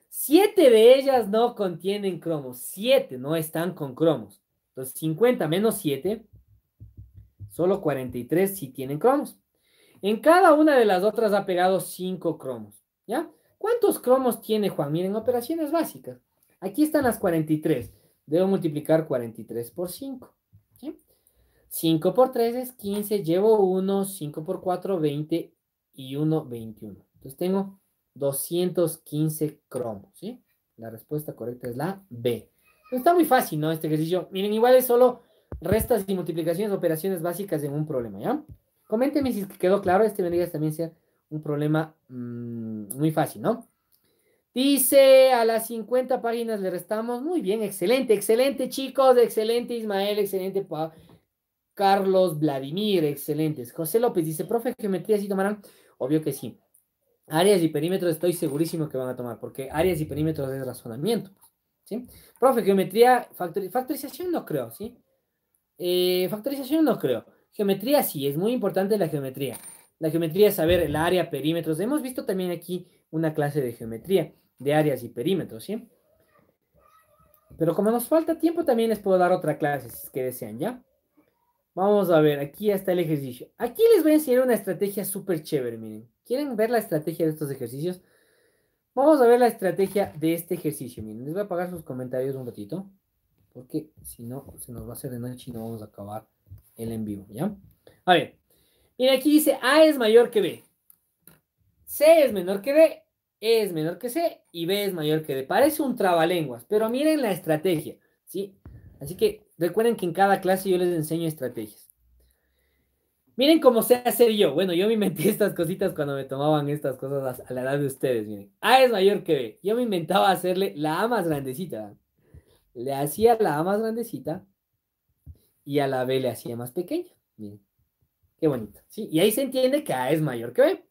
Siete de ellas no contienen cromos. Siete no están con cromos. Entonces, 50 menos 7 Solo 43 si tienen cromos. En cada una de las otras ha pegado 5 cromos. ¿Ya? ¿Cuántos cromos tiene Juan? Miren, operaciones básicas. Aquí están las 43. Debo multiplicar 43 por 5. ¿sí? 5 por 3 es 15. Llevo 1. 5 por 4, 20. Y 1, 21. Entonces tengo 215 cromos. ¿sí? La respuesta correcta es la B. Está muy fácil, ¿no? Este ejercicio. Miren, igual es solo restas y multiplicaciones, operaciones básicas en un problema, ¿ya? Coménteme si quedó claro, este vendría también sea un problema mm, muy fácil, ¿no? Dice, a las 50 páginas le restamos, muy bien, excelente, excelente chicos, excelente Ismael, excelente Carlos Vladimir, excelentes. José López dice, profe, geometría sí tomarán, obvio que sí. Áreas y perímetros estoy segurísimo que van a tomar, porque áreas y perímetros es razonamiento, ¿sí? Profe, geometría, factorización no creo, ¿sí? Eh, factorización no creo. Geometría sí, es muy importante la geometría. La geometría es saber el área, perímetros. Hemos visto también aquí una clase de geometría, de áreas y perímetros, ¿sí? Pero como nos falta tiempo, también les puedo dar otra clase, si es que desean, ¿ya? Vamos a ver, aquí está el ejercicio. Aquí les voy a enseñar una estrategia súper chévere, miren. ¿Quieren ver la estrategia de estos ejercicios? Vamos a ver la estrategia de este ejercicio, miren. Les voy a apagar sus comentarios un ratito porque si no, se nos va a hacer de noche y no vamos a acabar el en vivo, ¿ya? A ver, miren, aquí dice A es mayor que B, C es menor que D, E es menor que C y B es mayor que D. Parece un trabalenguas, pero miren la estrategia, ¿sí? Así que recuerden que en cada clase yo les enseño estrategias. Miren cómo sé hacer yo. Bueno, yo me inventé <laughs> estas cositas cuando me tomaban estas cosas a la edad de ustedes, miren. A es mayor que B. Yo me inventaba hacerle la A más grandecita le hacía la A más grandecita y a la B le hacía más pequeña. Miren, qué bonito. ¿sí? Y ahí se entiende que A es mayor que B.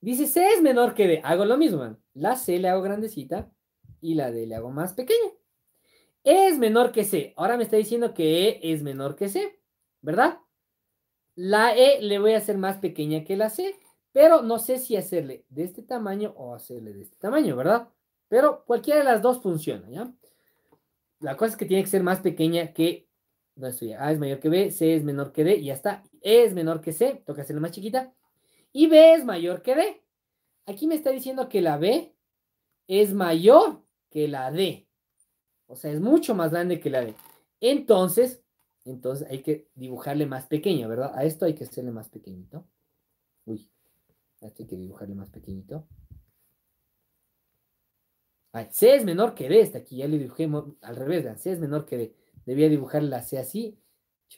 Dice C es menor que B. Hago lo mismo. La C le hago grandecita y la D le hago más pequeña. E es menor que C. Ahora me está diciendo que E es menor que C, ¿verdad? La E le voy a hacer más pequeña que la C, pero no sé si hacerle de este tamaño o hacerle de este tamaño, ¿verdad? Pero cualquiera de las dos funciona, ¿ya? la cosa es que tiene que ser más pequeña que, no es A es mayor que B, C es menor que D y ya está. E es menor que C, toca hacerla más chiquita. Y B es mayor que D. Aquí me está diciendo que la B es mayor que la D. O sea, es mucho más grande que la D. Entonces, entonces hay que dibujarle más pequeño, ¿verdad? A esto hay que hacerle más pequeñito. Uy, a esto hay que dibujarle más pequeñito. C es menor que D, está aquí, ya le dibujé al revés, C es menor que D. Debía dibujar la C así.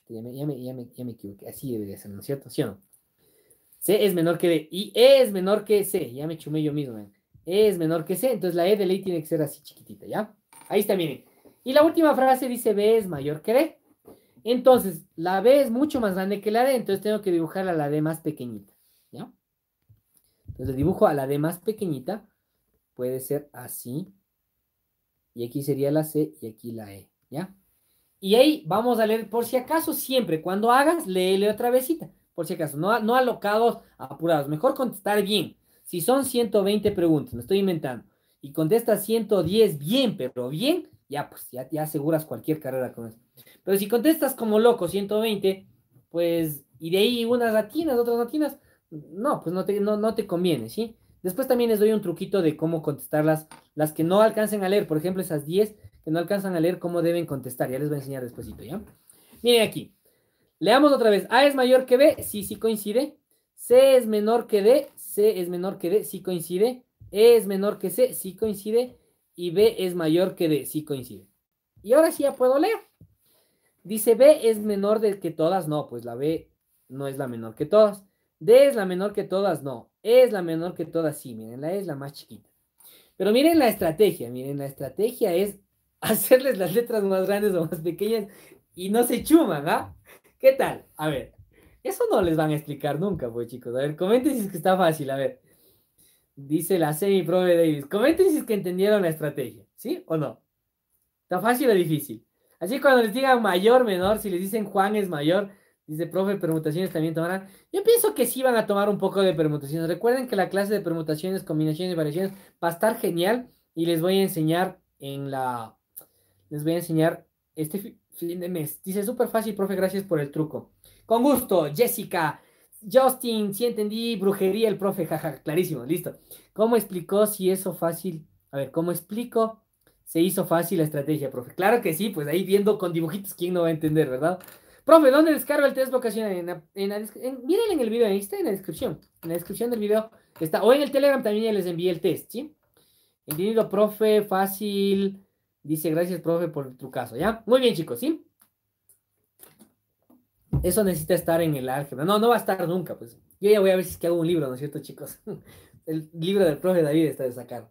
Ya me, equivoqué, así debería ser, ¿no es cierto? ¿Sí o no? C es menor que D y E es menor que C, ya me chumé yo mismo, E es menor que C, entonces la E de ley tiene que ser así chiquitita, ¿ya? Ahí está, miren. Y la última frase dice B es mayor que D. Entonces, la B es mucho más grande que la D, entonces tengo que dibujar a la D más pequeñita, ¿ya? Entonces dibujo a la D más pequeñita puede ser así. Y aquí sería la C y aquí la E, ¿ya? Y ahí vamos a leer, por si acaso, siempre, cuando hagas, léele otra vezita, por si acaso, no, no alocados, apurados, mejor contestar bien. Si son 120 preguntas, me estoy inventando, y contestas 110 bien, pero bien, ya pues, ya, aseguras cualquier carrera con eso. Pero si contestas como loco 120, pues, y de ahí unas latinas, otras latinas, no, pues no te, no, no te conviene, ¿sí? Después también les doy un truquito de cómo contestarlas, las que no alcancen a leer, por ejemplo, esas 10 que no alcanzan a leer, cómo deben contestar. Ya les voy a enseñar despuesito, ¿ya? Miren aquí. Leamos otra vez. A es mayor que B, sí, sí coincide. C es menor que D, C es menor que D, sí coincide. E es menor que C, sí coincide. Y B es mayor que D, sí coincide. Y ahora sí ya puedo leer. Dice B es menor que todas, no, pues la B no es la menor que todas. D es la menor que todas, no. Es la menor que todas, sí, miren, la es la más chiquita. Pero miren la estrategia, miren, la estrategia es <laughs> hacerles las letras más grandes o más pequeñas y no se chuman, ¿ah? ¿Qué tal? A ver, eso no les van a explicar nunca, pues chicos. A ver, comenten si es que está fácil, a ver. Dice la semi prove Davis. Comenten si es que entendieron la estrategia, ¿sí o no? ¿Está fácil o difícil? Así cuando les digan mayor, menor, si les dicen Juan es mayor, Dice, profe, permutaciones también tomarán. Yo pienso que sí van a tomar un poco de permutaciones. Recuerden que la clase de permutaciones, combinaciones y variaciones va a estar genial y les voy a enseñar en la... Les voy a enseñar este fin de mes. Dice, súper fácil, profe, gracias por el truco. Con gusto, Jessica. Justin, sí entendí, brujería el profe, jaja, clarísimo, listo. ¿Cómo explicó si eso fácil? A ver, ¿cómo explico? Se hizo fácil la estrategia, profe. Claro que sí, pues ahí viendo con dibujitos, ¿quién no va a entender, verdad? Profe, ¿dónde descargo el test vocacional? En, en, el video, ahí está en la descripción. En la descripción del video está. O en el Telegram también ya les envié el test, ¿sí? Entendido, profe, fácil. Dice, gracias, profe, por tu caso, ¿ya? Muy bien, chicos, ¿sí? Eso necesita estar en el álgebra. No, no va a estar nunca, pues. Yo ya voy a ver si es que hago un libro, ¿no es cierto, chicos? <laughs> El libro del profe David está de sacar.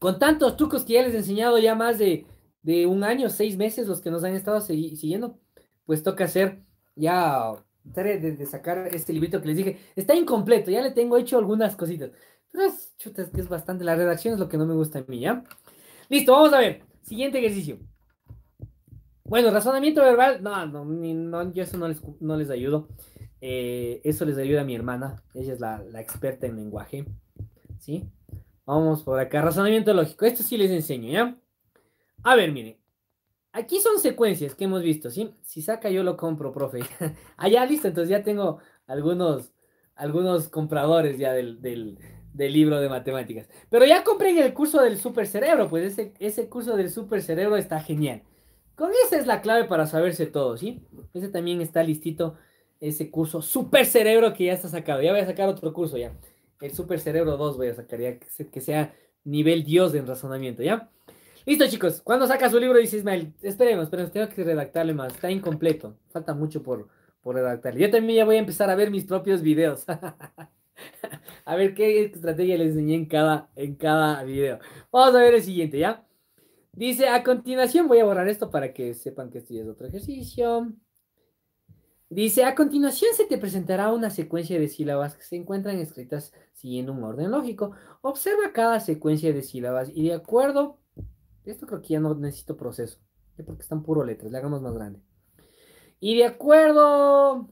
Con tantos trucos que ya les he enseñado ya más de, de un año, seis meses, los que nos han estado siguiendo pues toca hacer ya, de, de sacar este librito que les dije. Está incompleto, ya le tengo hecho algunas cositas. Pero es, chuta, es que es bastante, la redacción es lo que no me gusta a mí, ¿ya? Listo, vamos a ver. Siguiente ejercicio. Bueno, razonamiento verbal, no, no yo eso no les, no les ayudo. Eh, eso les ayuda a mi hermana, ella es la, la experta en lenguaje, ¿sí? Vamos por acá, razonamiento lógico, esto sí les enseño, ¿ya? A ver, miren, Aquí son secuencias que hemos visto, ¿sí? Si saca yo lo compro, profe. <laughs> Ah, ya, listo, entonces ya tengo algunos, algunos compradores ya del, libro de matemáticas. Pero ya compré el curso del super cerebro, pues ese, ese curso del super cerebro está genial. Con esa es la clave para saberse todo, ¿sí? Ese también está listito, ese curso super cerebro que ya está sacado. Ya voy a sacar otro curso ya. El super cerebro 2 voy a sacar que sea nivel Dios en razonamiento, ¿ya? Listo, chicos. cuando saca su libro? Dice Ismael. Esperemos, pero tengo que redactarle más. Está incompleto. Falta mucho por, por redactarle. Yo también ya voy a empezar a ver mis propios videos. <laughs> a ver qué estrategia les enseñé en cada, en cada video. Vamos a ver el siguiente, ¿ya? Dice, a continuación, voy a borrar esto para que sepan que esto ya es otro ejercicio. Dice, a continuación se te presentará una secuencia de sílabas que se encuentran escritas siguiendo un orden lógico. Observa cada secuencia de sílabas y de acuerdo esto creo que ya no necesito proceso. porque están puro letras, le hagamos más grande. Y de acuerdo.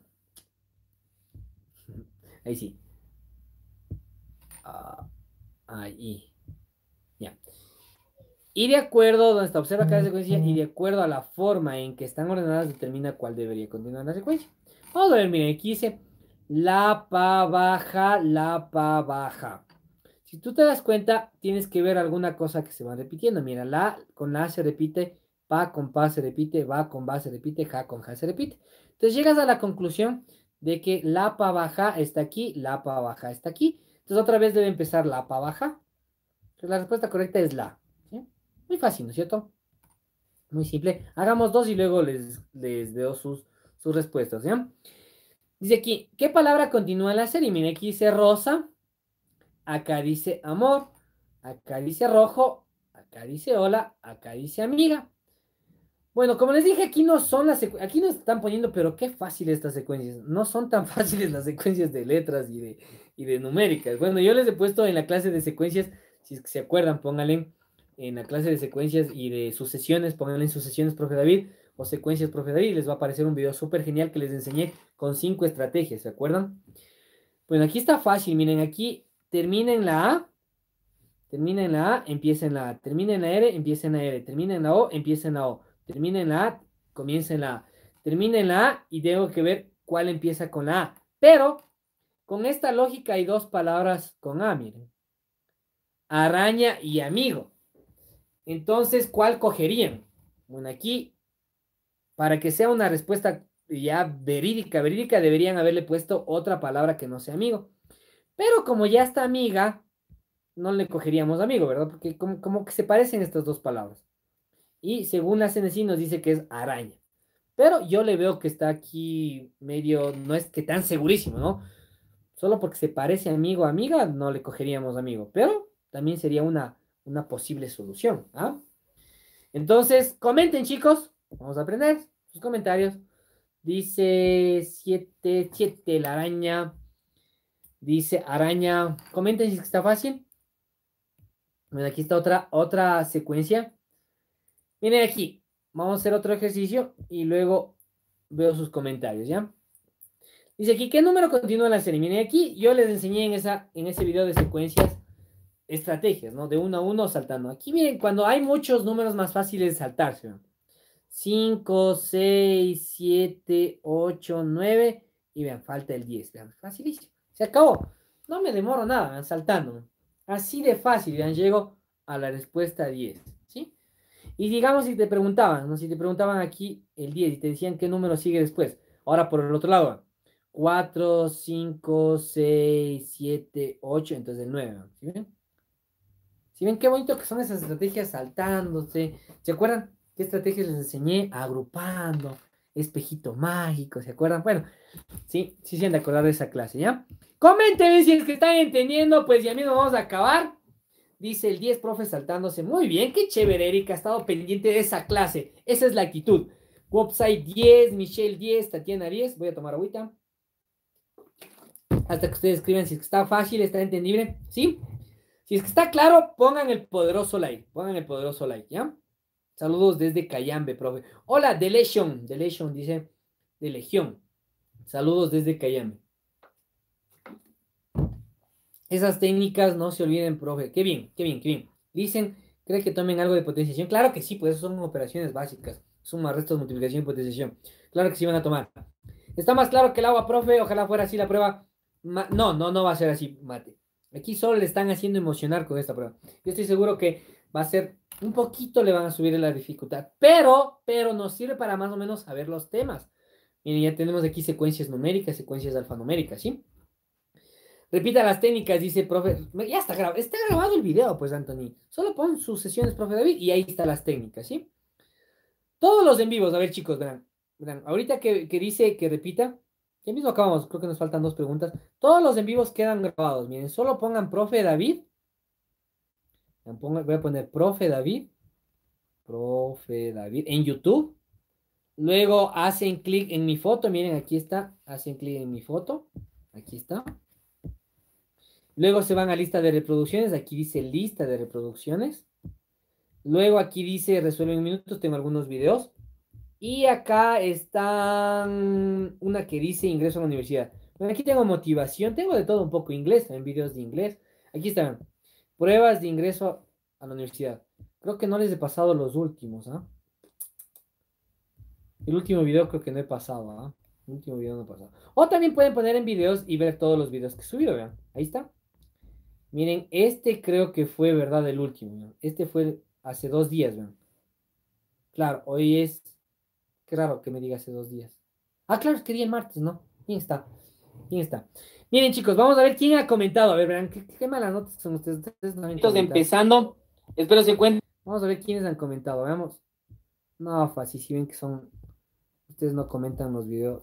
<laughs> Ahí sí. Ah, ahí. Ya. Y de acuerdo, donde está observa cada secuencia, y de acuerdo a la forma en que están ordenadas, determina cuál debería continuar la secuencia. Vamos a ver, miren, aquí dice la pa baja, la pa baja. Si tú te das cuenta, tienes que ver alguna cosa que se va repitiendo. Mira, la con la se repite, pa con pa se repite, va con va se repite, ja con ja se repite. Entonces llegas a la conclusión de que la pa baja está aquí, la pa baja está aquí. Entonces otra vez debe empezar la pa baja. Entonces la respuesta correcta es la. Muy fácil, ¿no es cierto? Muy simple. Hagamos dos y luego les, veo sus, sus respuestas. ¿ya? Dice aquí, ¿qué palabra continúa en la serie? Mira, aquí dice rosa dice amor, dice rojo, dice hola, dice amiga. Bueno, como les dije, aquí no son las aquí nos están poniendo, pero qué fácil estas secuencias. No son tan <laughs> fáciles las secuencias de letras y de, y de numéricas. Bueno, yo les he puesto en la clase de secuencias, si se acuerdan, pónganle en la clase de secuencias y de sucesiones, pónganle en sucesiones, profe David, o secuencias, profe David, les va a aparecer un video súper genial que les enseñé con cinco estrategias, ¿se acuerdan? Bueno, aquí está fácil, miren, aquí Terminen la A, terminen la A, empieza en la A, Terminen la R, empiecen en la R, Terminen la O, empiecen la O, Terminen la A, comienza la A, termina la A y tengo que ver cuál empieza con la A. Pero con esta lógica hay dos palabras con A, miren. Araña y amigo. Entonces, ¿cuál cogerían? Bueno, aquí, para que sea una respuesta ya verídica, verídica, deberían haberle puesto otra palabra que no sea amigo. Pero como ya está amiga, no le cogeríamos amigo, ¿verdad? Porque como, que se parecen estas dos palabras. Y según la CNC nos dice que es araña. Pero yo le veo que está aquí medio, no es que tan segurísimo, ¿no? Solo porque se parece amigo a amiga, no le cogeríamos amigo. Pero también sería una, una posible solución. ¿ah? Entonces, comenten, chicos. Vamos a aprender sus comentarios. Dice 7, 7 la araña. Dice araña, comenten si que está fácil. aquí está otra, otra secuencia. Miren aquí, vamos a hacer otro ejercicio y luego veo sus comentarios, ¿ya? Dice aquí, ¿qué número continúa la serie? Miren aquí, yo les enseñé en, esa, en ese video de secuencias estrategias, ¿no? De uno a uno saltando. Aquí miren, cuando hay muchos números más fáciles de saltarse, 5, 6, 7, 8, 9 y vean, falta el 10, vean, facilísimo. Se acabó. No me demoro nada saltándome. Así de fácil, ya llego a la respuesta 10. ¿sí? Y digamos si te preguntaban, ¿no? si te preguntaban aquí el 10 y te decían qué número sigue después. Ahora por el otro lado, 4, 5, 6, 7, 8, entonces el 9. ¿sí ven? ¿Sí ven qué bonito que son esas estrategias saltándose? ¿Se acuerdan qué estrategias les enseñé? Agrupando, espejito mágico, ¿se acuerdan? Bueno, sí, sí se han de acordar de esa clase, ¿ya? Comenten si es que están entendiendo, pues ya mismo vamos a acabar. Dice el 10, profe, saltándose. Muy bien, qué chévere, Erika, ha estado pendiente de esa clase. Esa es la actitud. Website 10, Michelle 10, Tatiana 10. Voy a tomar agüita. Hasta que ustedes escriban si es que está fácil, está entendible, ¿sí? Si es que está claro, pongan el poderoso like, pongan el poderoso like, ¿ya? Saludos desde Cayambe, profe. Hola, De Delation dice de Legión. Saludos desde Cayambe. Esas técnicas no se olviden, profe. Qué bien, qué bien, qué bien. Dicen, ¿cree que tomen algo de potenciación? Claro que sí, pues son operaciones básicas. Suma, restos, multiplicación y potenciación. Claro que sí van a tomar. Está más claro que el agua, profe. Ojalá fuera así la prueba. no, no, no va a ser así, mate. Aquí solo le están haciendo emocionar con esta prueba. Yo estoy seguro que va a ser un poquito le van a subir la dificultad, pero, pero nos sirve para más o menos saber los temas. Miren, ya tenemos aquí secuencias numéricas, secuencias alfanuméricas, ¿sí? Repita las técnicas, dice profe. Ya está grabado, está grabado el video, pues, Anthony. Solo pon sus sesiones, profe David, y ahí están las técnicas, ¿sí? Todos los en vivos, a ver, chicos, verán. Ahorita que, que dice que repita, ya mismo acabamos, creo que nos faltan dos preguntas. Todos los en vivos quedan grabados, miren, solo pongan profe David voy a poner profe David, profe David, en YouTube. Luego hacen clic en mi foto, miren, aquí está, hacen clic en mi foto, aquí está. Luego se van a lista de reproducciones, aquí dice lista de reproducciones. Luego aquí dice resuelve en minutos, tengo algunos videos. Y acá está una que dice ingreso a la universidad. Bueno, aquí tengo motivación, tengo de todo un poco inglés, también videos de inglés. Aquí están Pruebas de ingreso a la universidad. Creo que no les he pasado los últimos, ¿ah? El último video creo que no he pasado, ¿ah? El último video no he pasado. O también pueden poner en videos y ver todos los videos que he subido, vean. Ahí está. Miren, este creo que fue, ¿verdad? El último, Este fue hace dos días, vean. Claro, hoy es... Claro que me diga hace dos días. Ah, claro, es que día el martes, ¿no? ¿Quién está? ¿Quién está? Miren, chicos, vamos a ver quién ha comentado. A ver, verán, qué, malas notas son ustedes. empezando, espero se encuentren. Vamos a ver quiénes han comentado, veamos. No, fácil, si ven que son. Ustedes no comentan los videos.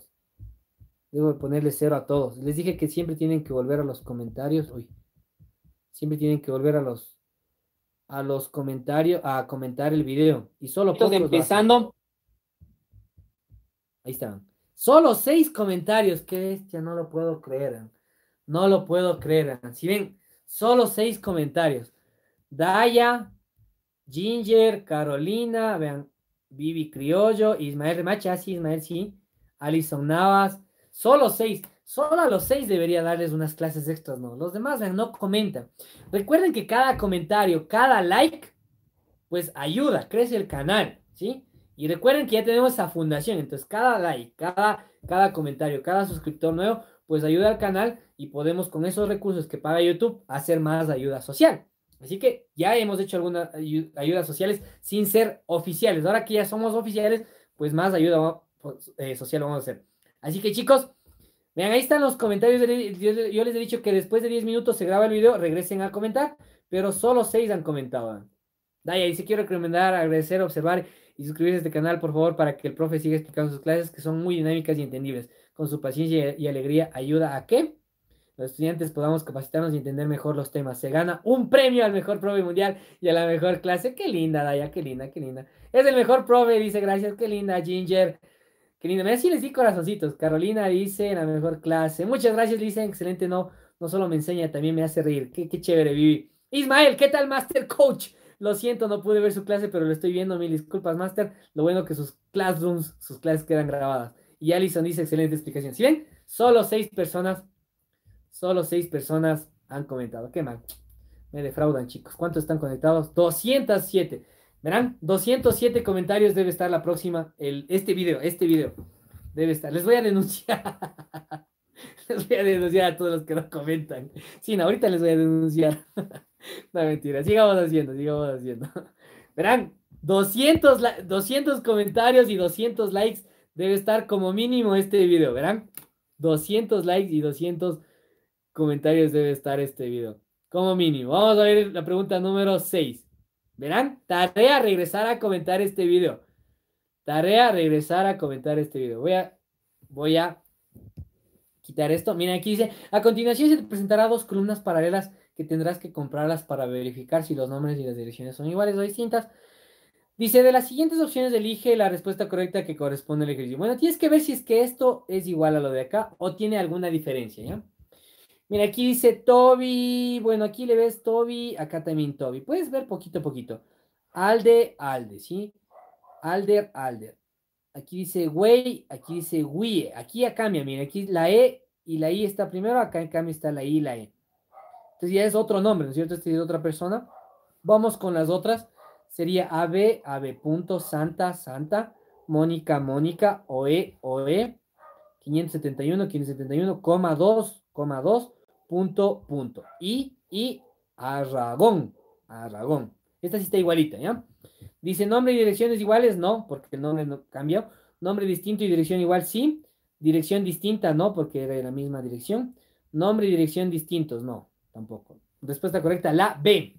Debo ponerle cero a todos. Les dije que siempre tienen que volver a los comentarios. Uy. Siempre tienen que volver a los a los comentarios, a comentar el video. Y solo Entonces, empezando. Ahí están. Solo seis comentarios. Que ya no lo puedo creer. No lo puedo creer. Si ven, solo seis comentarios. Daya, Ginger, Carolina, vean, Vivi Criollo, Ismael Remacha, ah, sí, Ismael, sí. Alison Navas, solo seis. Solo a los seis debería darles unas clases extras, ¿no? Los demás no comentan. Recuerden que cada comentario, cada like, pues ayuda, crece el canal, ¿sí? Y recuerden que ya tenemos esa fundación, entonces cada like, cada, cada comentario, cada suscriptor nuevo pues ayuda al canal y podemos con esos recursos que paga YouTube hacer más ayuda social. Así que ya hemos hecho algunas ayudas sociales sin ser oficiales. Ahora que ya somos oficiales, pues más ayuda pues, eh, social vamos a hacer. Así que chicos, vean, ahí están los comentarios. Yo les he dicho que después de 10 minutos se graba el video, regresen a comentar, pero solo 6 han comentado. ahí si quiero recomendar, agradecer, observar y suscribirse a este canal, por favor, para que el profe siga explicando sus clases que son muy dinámicas y entendibles con su paciencia y alegría ayuda a que los estudiantes podamos capacitarnos y entender mejor los temas. Se gana un premio al mejor prove mundial y a la mejor clase. Qué linda, Daya, qué linda, qué linda. Es el mejor prove, dice, gracias, qué linda, Ginger. Qué linda. Mira, sí les di corazoncitos. Carolina dice, la mejor clase. Muchas gracias, dice. excelente. No, no solo me enseña, también me hace reír. Qué, qué chévere, Vivi. Ismael, ¿qué tal, Master Coach? Lo siento, no pude ver su clase, pero lo estoy viendo. Mil disculpas, Master. Lo bueno que sus classrooms, sus clases quedan grabadas. Y Allison dice, excelente explicación. Si ven, solo seis personas, solo seis personas han comentado. Qué mal. Me defraudan, chicos. ¿Cuántos están conectados? 207. Verán, 207 comentarios debe estar la próxima, el, este video, este video. Debe estar. Les voy a denunciar. <laughs> les voy a denunciar a todos los que no comentan. Sí, ahorita les voy a denunciar. <laughs> no, mentira. Sigamos haciendo, sigamos haciendo. <laughs> Verán, 200, 200 comentarios y 200 likes debe estar como mínimo este video, verán. 200 likes y 200 comentarios debe estar este video. Como mínimo. Vamos a ver la pregunta número 6. Verán, tarea regresar a comentar este video. Tarea regresar a comentar este video. Voy a, voy a quitar esto. Mira aquí dice, a continuación se te presentará dos columnas paralelas que tendrás que comprarlas para verificar si los nombres y las direcciones son iguales o distintas. Dice, de las siguientes opciones elige la respuesta correcta que corresponde al ejercicio. Bueno, tienes que ver si es que esto es igual a lo de acá o tiene alguna diferencia, ¿ya? Mira, aquí dice Toby, bueno, aquí le ves Toby, acá también Toby. Puedes ver poquito a poquito. Alde, Alde, ¿sí? Alder, Alder. Aquí dice Wey, aquí dice Wie. Aquí ya cambia, mira, aquí la E y la I está primero, acá en cambio está la I y la E. Entonces ya es otro nombre, ¿no es cierto? Este es otra persona. Vamos con las otras sería ab ab punto, santa, santa, mónica, mónica, oe, oe, 571, 571, 2, 2, punto, punto. Y, y, Aragón, Aragón. Esta sí está igualita, ¿ya? Dice, nombre y direcciones iguales, no, porque el nombre no cambió. Nombre distinto y dirección igual, sí. Dirección distinta, no, porque era la misma dirección. Nombre y dirección distintos, no, tampoco. Respuesta correcta, la B.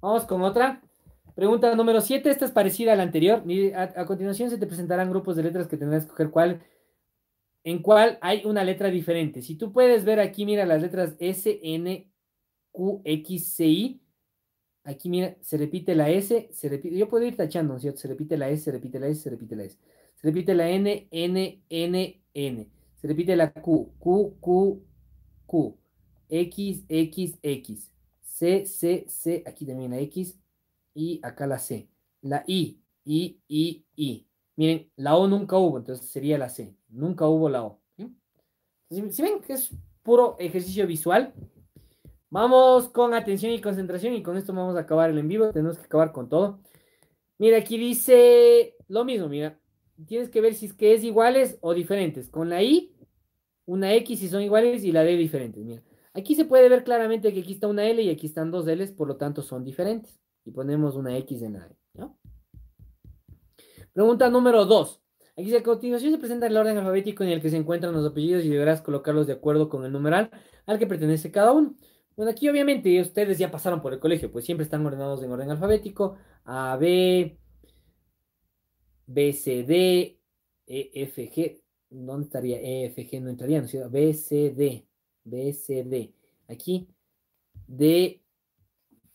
Vamos con otra. Pregunta número 7, esta es parecida a la anterior. A, continuación se te presentarán grupos de letras que tendrás que escoger cuál, en cuál hay una letra diferente. Si tú puedes ver aquí, mira las letras S, N, Q, X, C, I. Aquí mira, se repite la S, se repite, yo puedo ir tachando, ¿cierto? Se repite la S, se repite la S, se repite la S. Se repite la N, N, N, N. Se repite la Q, Q, Q, Q. X, X, X. C, C, C, aquí también la X y acá la C. La I, I, I, I. Miren, la O nunca hubo, entonces sería la C. Nunca hubo la O. Si, ven que es puro ejercicio visual, vamos con atención y concentración y con esto vamos a acabar el en vivo. Tenemos que acabar con todo. Mira, aquí dice lo mismo, mira. Tienes que ver si es que es iguales o diferentes. Con la I, una X si son iguales y la D diferentes. Mira, aquí se puede ver claramente que aquí está una L y aquí están dos L por lo tanto son diferentes y ponemos una X en ahí, ¿no? Pregunta número 2. Aquí dice, a continuación se presenta el orden alfabético en el que se encuentran los apellidos y deberás colocarlos de acuerdo con el numeral al que pertenece cada uno. Bueno, aquí obviamente ustedes ya pasaron por el colegio, pues siempre están ordenados en orden alfabético. A, B, B, C, D, E, F, G. ¿Dónde estaría? E, F, G no entraría, ¿no B, C, D. B, C, D. Aquí, D,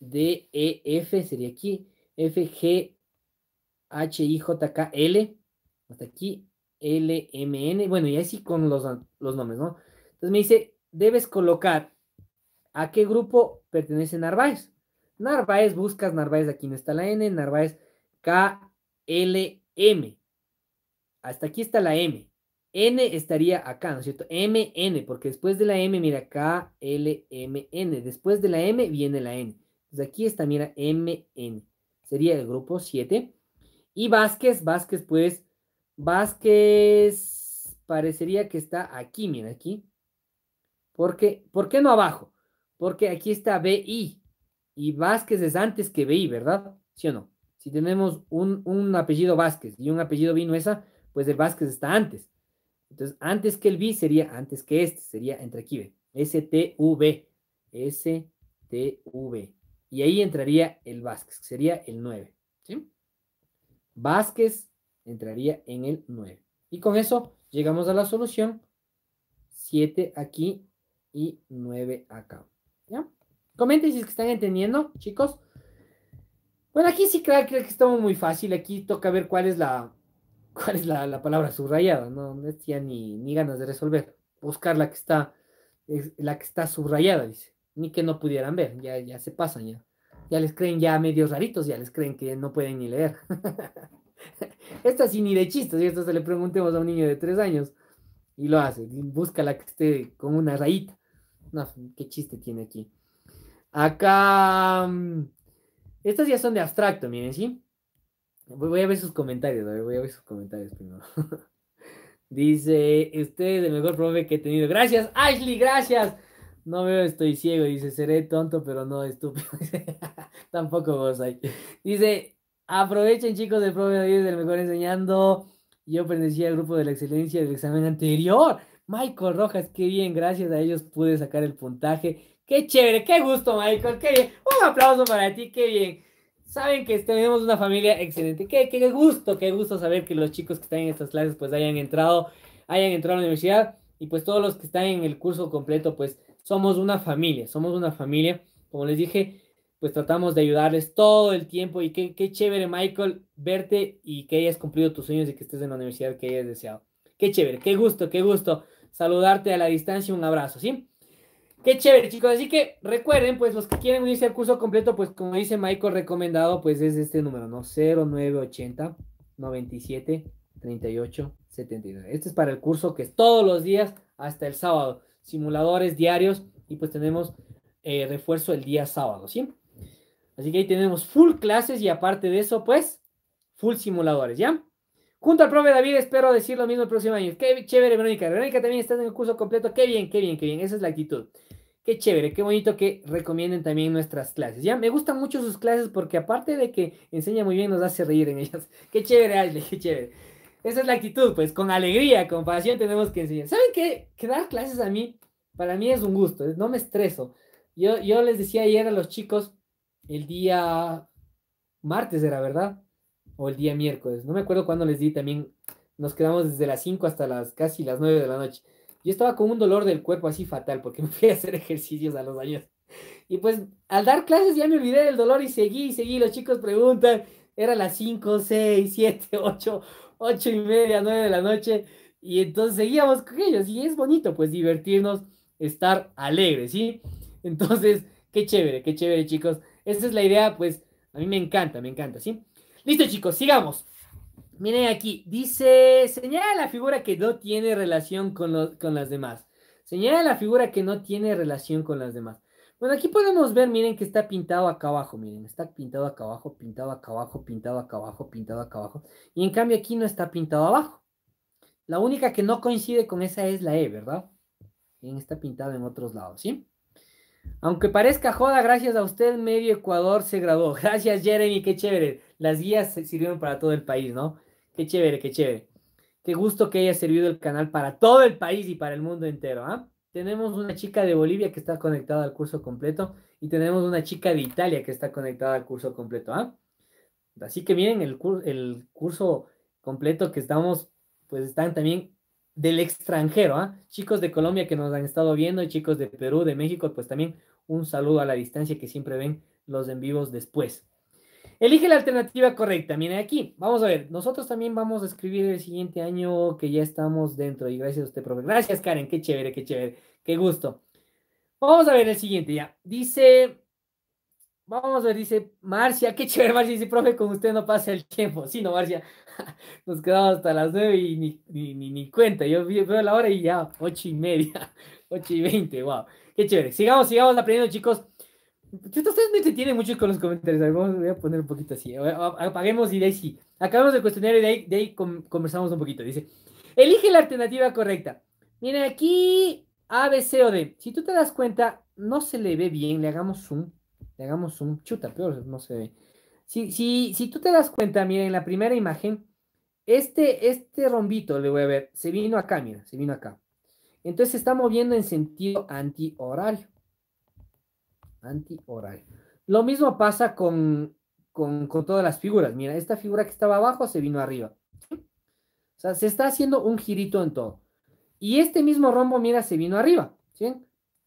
D, E, F sería aquí, F, G, H, I, J, K, L, hasta aquí, L, M, N, bueno, y así con los, nombres, ¿no? Entonces me dice, debes colocar a qué grupo pertenece Narváez. Narváez, buscas Narváez, aquí no está la N, Narváez, K, L, M. Hasta aquí está la M. N estaría acá, ¿no es cierto? M, N, porque después de la M, mira, K, L, M, N. Después de la M viene la N. Entonces aquí está, mira, MN. Sería el grupo 7. Y Vázquez, Vázquez, pues, Vázquez parecería que está aquí, mira, aquí. Porque, ¿Por qué no abajo? Porque aquí está BI. Y Vázquez es antes que BI, ¿verdad? ¿Sí o no? Si tenemos un, apellido Vázquez y un apellido Vinuesa, pues el Vázquez está antes. Entonces, antes que el bi sería antes que este, sería entre aquí, STV, STV. Y ahí entraría el Vázquez, que sería el 9. ¿sí? Vázquez entraría en el 9. Y con eso llegamos a la solución 7 aquí y 9 acá. ¿ya? Comenten si es que están entendiendo, chicos. Bueno, aquí sí creo, que estamos muy fácil. Aquí toca ver cuál es la, <laughs> cuál es palabra subrayada. No, no tenía ni, ni ganas de resolver. Buscar la que está, la que está subrayada, dice ni que no pudieran ver, ya, ya se pasan, ya. Ya les creen ya medios raritos, ya les creen que no pueden ni leer. <laughs> estas sí ni de chistes, y esto se le preguntemos a un niño de tres años y lo hace, busca la que esté con una rayita. No, qué chiste tiene aquí. Acá, mm, estas ya son de abstracto, miren, ¿sí? Voy a ver sus comentarios, voy a ver sus comentarios primero. <laughs> Dice, usted es el mejor profe que he tenido. Gracias, Ashley, gracias. No veo, estoy ciego. Dice, seré tonto, pero no estúpido. <laughs> Tampoco vos Dice, aprovechen chicos del promedio es del mejor enseñando. Yo pertenecía al grupo de la excelencia del examen anterior. Michael Rojas, qué bien, gracias a ellos pude sacar el puntaje. Qué chévere, qué gusto, Michael, qué bien. Un aplauso para ti, qué bien. Saben que tenemos una familia excelente. Qué, qué gusto, qué gusto saber que los chicos que están en estas clases pues hayan entrado, hayan entrado a la universidad y pues todos los que están en el curso completo pues somos una familia, somos una familia, como les dije, pues tratamos de ayudarles todo el tiempo y qué, chévere, Michael, verte y que hayas cumplido tus sueños y que estés en la universidad que hayas deseado. Qué chévere, qué gusto, qué gusto saludarte a la distancia, un abrazo, ¿sí? Qué chévere, chicos. Así que recuerden, pues los que quieren unirse al curso completo, pues como dice Michael, recomendado, pues es este número, ¿no? 0980 97 38 79. Este es para el curso que es todos los días hasta el sábado simuladores diarios y pues tenemos eh, refuerzo el día sábado, ¿sí? Así que ahí tenemos full clases y aparte de eso, pues, full simuladores, ¿ya? Junto al profe David espero decir lo mismo el próximo año. Qué chévere, Verónica. Verónica también está en el curso completo. Qué bien, qué bien, qué bien. Esa es la actitud. Qué chévere, qué bonito que recomienden también nuestras clases. Ya, me gustan mucho sus clases porque aparte de que enseña muy bien, nos hace reír en ellas. <laughs> Qué chévere, Ashley, qué chévere esa es la actitud, pues con alegría, con pasión tenemos que enseñar. ¿Saben qué? Que dar clases a mí, para mí es un gusto, no me estreso. Yo, yo les decía ayer a los chicos, el día martes era, ¿verdad? O el día miércoles, no me acuerdo cuándo les di también, nos quedamos desde las 5 hasta las casi las 9 de la noche. Yo estaba con un dolor del cuerpo así fatal porque <laughs> me fui a hacer ejercicios a los años. Y pues al dar clases ya me olvidé del dolor y seguí seguí. Los chicos preguntan, era las 5, 6, 7, 8, ocho y media, nueve de la noche, y entonces seguíamos con ellos, y es bonito, pues, divertirnos, estar alegres, ¿sí? <laughs> Entonces, qué chévere, qué chévere, chicos. Esa es la idea, pues, a mí me encanta, me encanta, ¿sí? Listo, chicos, sigamos. Miren aquí, dice, señala la figura que no tiene relación con, con las demás. Señala la figura que no tiene relación con las demás. Bueno, aquí podemos ver, miren que está pintado acá abajo, miren, está pintado acá abajo, pintado acá abajo, pintado acá abajo, pintado acá abajo. Y en cambio aquí no está pintado abajo. La única que no coincide con esa es la E, ¿verdad? Bien, está pintado en otros lados, ¿sí? Aunque parezca joda, gracias a usted medio Ecuador se graduó. <laughs> Gracias Jeremy, qué chévere. Las guías sirvieron para todo el país, ¿no? Qué chévere, qué chévere. Qué gusto que haya servido el canal para todo el país y para el mundo entero, ¿ah? Tenemos una chica de Bolivia que está conectada al curso completo y tenemos una chica de Italia que está conectada al curso completo. ¿ah? Así que miren, el, el curso completo que estamos, pues están también del extranjero, ¿ah? chicos de Colombia que nos han estado viendo y chicos de Perú, de México, pues también un saludo a la distancia que siempre ven los en vivos después. Elige la alternativa correcta. Miren, aquí, vamos a ver, nosotros también vamos a escribir el siguiente año que ya estamos dentro. Y gracias a usted, profe. Gracias, Karen. Qué chévere, qué chévere. Qué gusto. Vamos a ver el siguiente ya. Dice, vamos a ver, dice Marcia. Qué chévere, Marcia. Dice, profe, con usted no pasa el tiempo. Sí, no, Marcia. <laughs> Nos quedamos hasta las nueve y ni, cuenta. Yo veo la hora y ya, ocho y media, <laughs> ocho y veinte. Wow. Qué chévere. Sigamos, sigamos aprendiendo, chicos ustedes me entretienen mucho con los comentarios. voy a poner un poquito así. Apaguemos y de ahí sí. Acabamos de cuestionar y de ahí, conversamos un poquito. Dice: Elige la alternativa correcta. Miren, aquí A, B, C o D. Si tú te das cuenta, no se le ve bien. Le hagamos un Le hagamos un Chuta, peor, no se ve. Si, si, si tú te das cuenta, miren, en la primera imagen, este, este rombito, le voy a ver, se vino acá, mira, se vino acá. Entonces se está moviendo en sentido antihorario antioral. Lo mismo pasa con, todas las figuras. Mira, esta figura que estaba abajo se vino arriba. O sea, se está haciendo un girito en todo. Y este mismo rombo, mira, se vino arriba. ¿sí?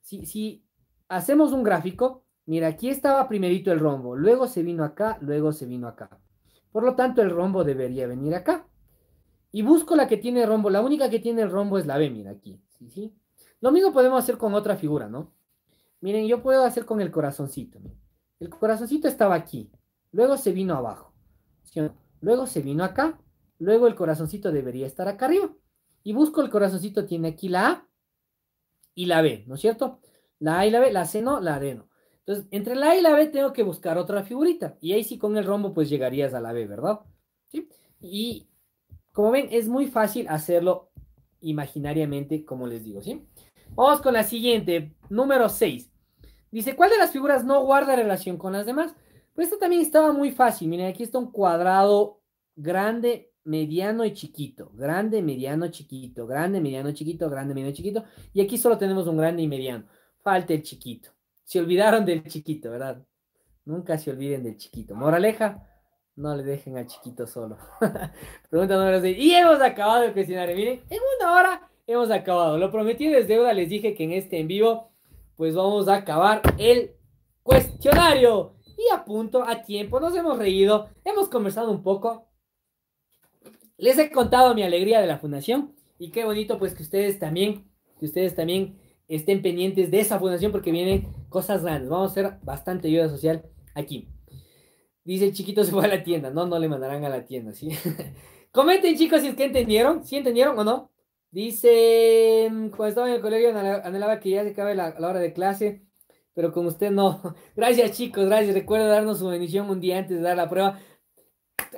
Si, hacemos un gráfico, mira, aquí estaba primerito el rombo, luego se vino acá, luego se vino acá. Por lo tanto, el rombo debería venir acá. Y busco la que tiene rombo, la única que tiene el rombo es la B, mira aquí. ¿sí? Lo mismo podemos hacer con otra figura, ¿no? Miren, yo puedo hacer con el corazoncito. El corazoncito estaba aquí, luego se vino abajo, luego se vino acá, luego el corazoncito debería estar acá arriba. Y busco el corazoncito, tiene aquí la A y la B, ¿no es cierto? La A y la B, la C no, la D no. Entonces, entre la A y la B tengo que buscar otra figurita. Y ahí sí con el rombo pues llegarías a la B, ¿verdad? ¿Sí? Y como ven, es muy fácil hacerlo imaginariamente, como les digo, ¿sí? Vamos con la siguiente, número 6. Dice, ¿cuál de las figuras no guarda relación con las demás? Pues esto también estaba muy fácil. Miren, aquí está un cuadrado grande, mediano y chiquito. Grande, mediano, chiquito. Grande, mediano, chiquito. Grande, mediano, chiquito. Y aquí solo tenemos un grande y mediano. Falta el chiquito. Se olvidaron del chiquito, ¿verdad? Nunca se olviden del chiquito. Moraleja, no le dejen al chiquito solo. <laughs> Pregunta número 6. Y hemos acabado de cuestionario. Miren, en una hora hemos acabado. Lo prometí desde deuda. Les dije que en este en vivo pues vamos a acabar el cuestionario. Y a punto, a tiempo, nos hemos reído, hemos conversado un poco. Les he contado mi alegría de la fundación y qué bonito pues que ustedes también, que ustedes también estén pendientes de esa fundación porque vienen cosas grandes. Vamos a hacer bastante ayuda social aquí. Dice el chiquito <laughs> se fue a la tienda. No, no le mandarán a la tienda, <laughs> Comenten chicos si es que entendieron, si entendieron o no. Dice, cuando estaba en el colegio anhelaba que ya se acabe la, hora de clase, pero como usted no. <laughs> Gracias chicos, gracias. recuerdo darnos su bendición un día antes de dar la prueba.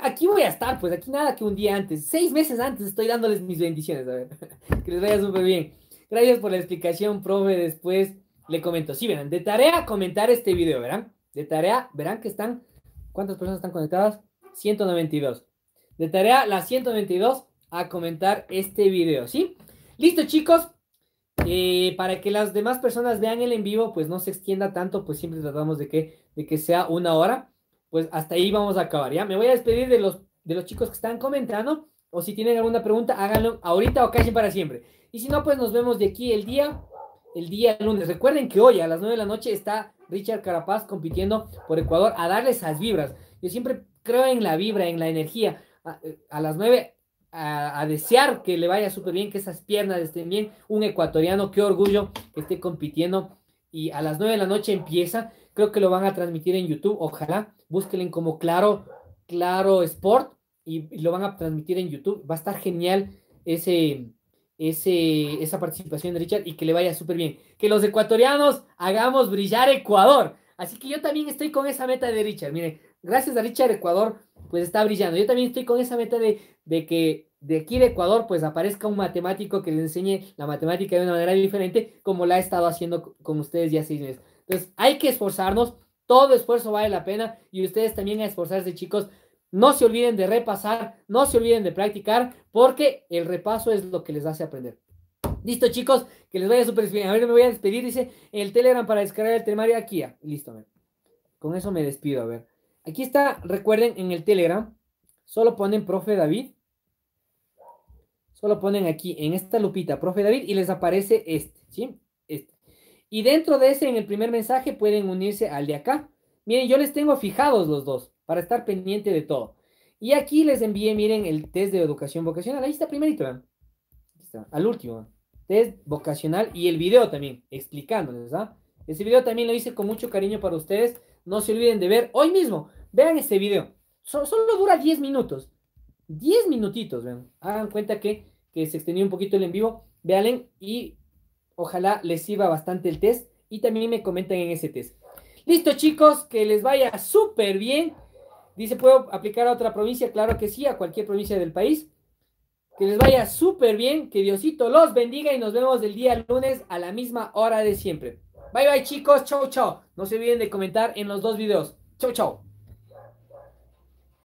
Aquí voy a estar, pues aquí nada que un día antes. Seis meses antes estoy dándoles mis bendiciones. A ver, <laughs> que les vaya súper bien. Gracias por la explicación, profe. Después le comento. Sí, verán, de tarea comentar este video, verán. De tarea, verán que están. ¿Cuántas personas están conectadas? 192. De tarea, las 192 a comentar este video, ¿sí? Listo, chicos. Eh, para que las demás personas vean el en vivo, pues no se extienda tanto, pues siempre tratamos de que, de que sea una hora. Pues hasta ahí vamos a acabar, ¿ya? Me voy a despedir de los, de los chicos que están comentando. O si tienen alguna pregunta, háganlo ahorita o casi para siempre. Y si no, pues nos vemos de aquí el día, el día lunes. Recuerden que hoy a las 9 de la noche está Richard Carapaz compitiendo por Ecuador a darle esas vibras. Yo siempre creo en la vibra, en la energía. A, eh, a las 9 a, desear que le vaya súper bien, que esas piernas estén bien. Un ecuatoriano, qué orgullo que esté compitiendo. Y a las 9 de la noche empieza. Creo que lo van a transmitir en YouTube. Ojalá búsquenlo como Claro, Claro Sport y, lo van a transmitir en YouTube. Va a estar genial ese, ese, esa participación de Richard y que le vaya súper bien. Que los ecuatorianos hagamos brillar Ecuador. Así que yo también estoy con esa meta de Richard. Miren, gracias a Richard Ecuador, pues está brillando. Yo también estoy con esa meta de de que de aquí de Ecuador pues aparezca un matemático que les enseñe la matemática de una manera diferente como la ha estado haciendo con ustedes ya seis meses. Entonces hay que esforzarnos, todo esfuerzo vale la pena y ustedes también a esforzarse chicos. No se olviden de repasar, no se olviden de practicar porque el repaso es lo que les hace aprender. Listo chicos, que les vaya súper bien. A ver, me voy a despedir, dice el Telegram para descargar el temario aquí. Ya. Ah, listo, Con eso me despido, a ver. Aquí está, recuerden, en el Telegram, solo ponen profe David Solo ponen aquí en esta lupita, profe David, y les aparece este, ¿sí? Este. Y dentro de ese, en el primer mensaje, pueden unirse al de acá. Miren, yo les tengo fijados los dos para estar pendiente de todo. Y aquí les envié, miren, el test de educación vocacional. Ahí está primerito, ¿verdad? está, al último. Test vocacional y el video también, explicándoles, ¿verdad? Ese video también lo hice con mucho cariño para ustedes. No se olviden de ver hoy mismo. Vean este video. solo dura 10 minutos. 10 minutitos, vean. Hagan cuenta que que se extendió un poquito el en vivo, Vean. y ojalá les sirva bastante el test y también me comenten en ese test. Listo chicos, que les vaya súper bien. Dice, ¿puedo aplicar a otra provincia? Claro que sí, a cualquier provincia del país. Que les vaya súper bien, que Diosito los bendiga y nos vemos el día lunes a la misma hora de siempre. Bye bye chicos, chau chau. No se olviden de comentar en los dos videos. Chau chau.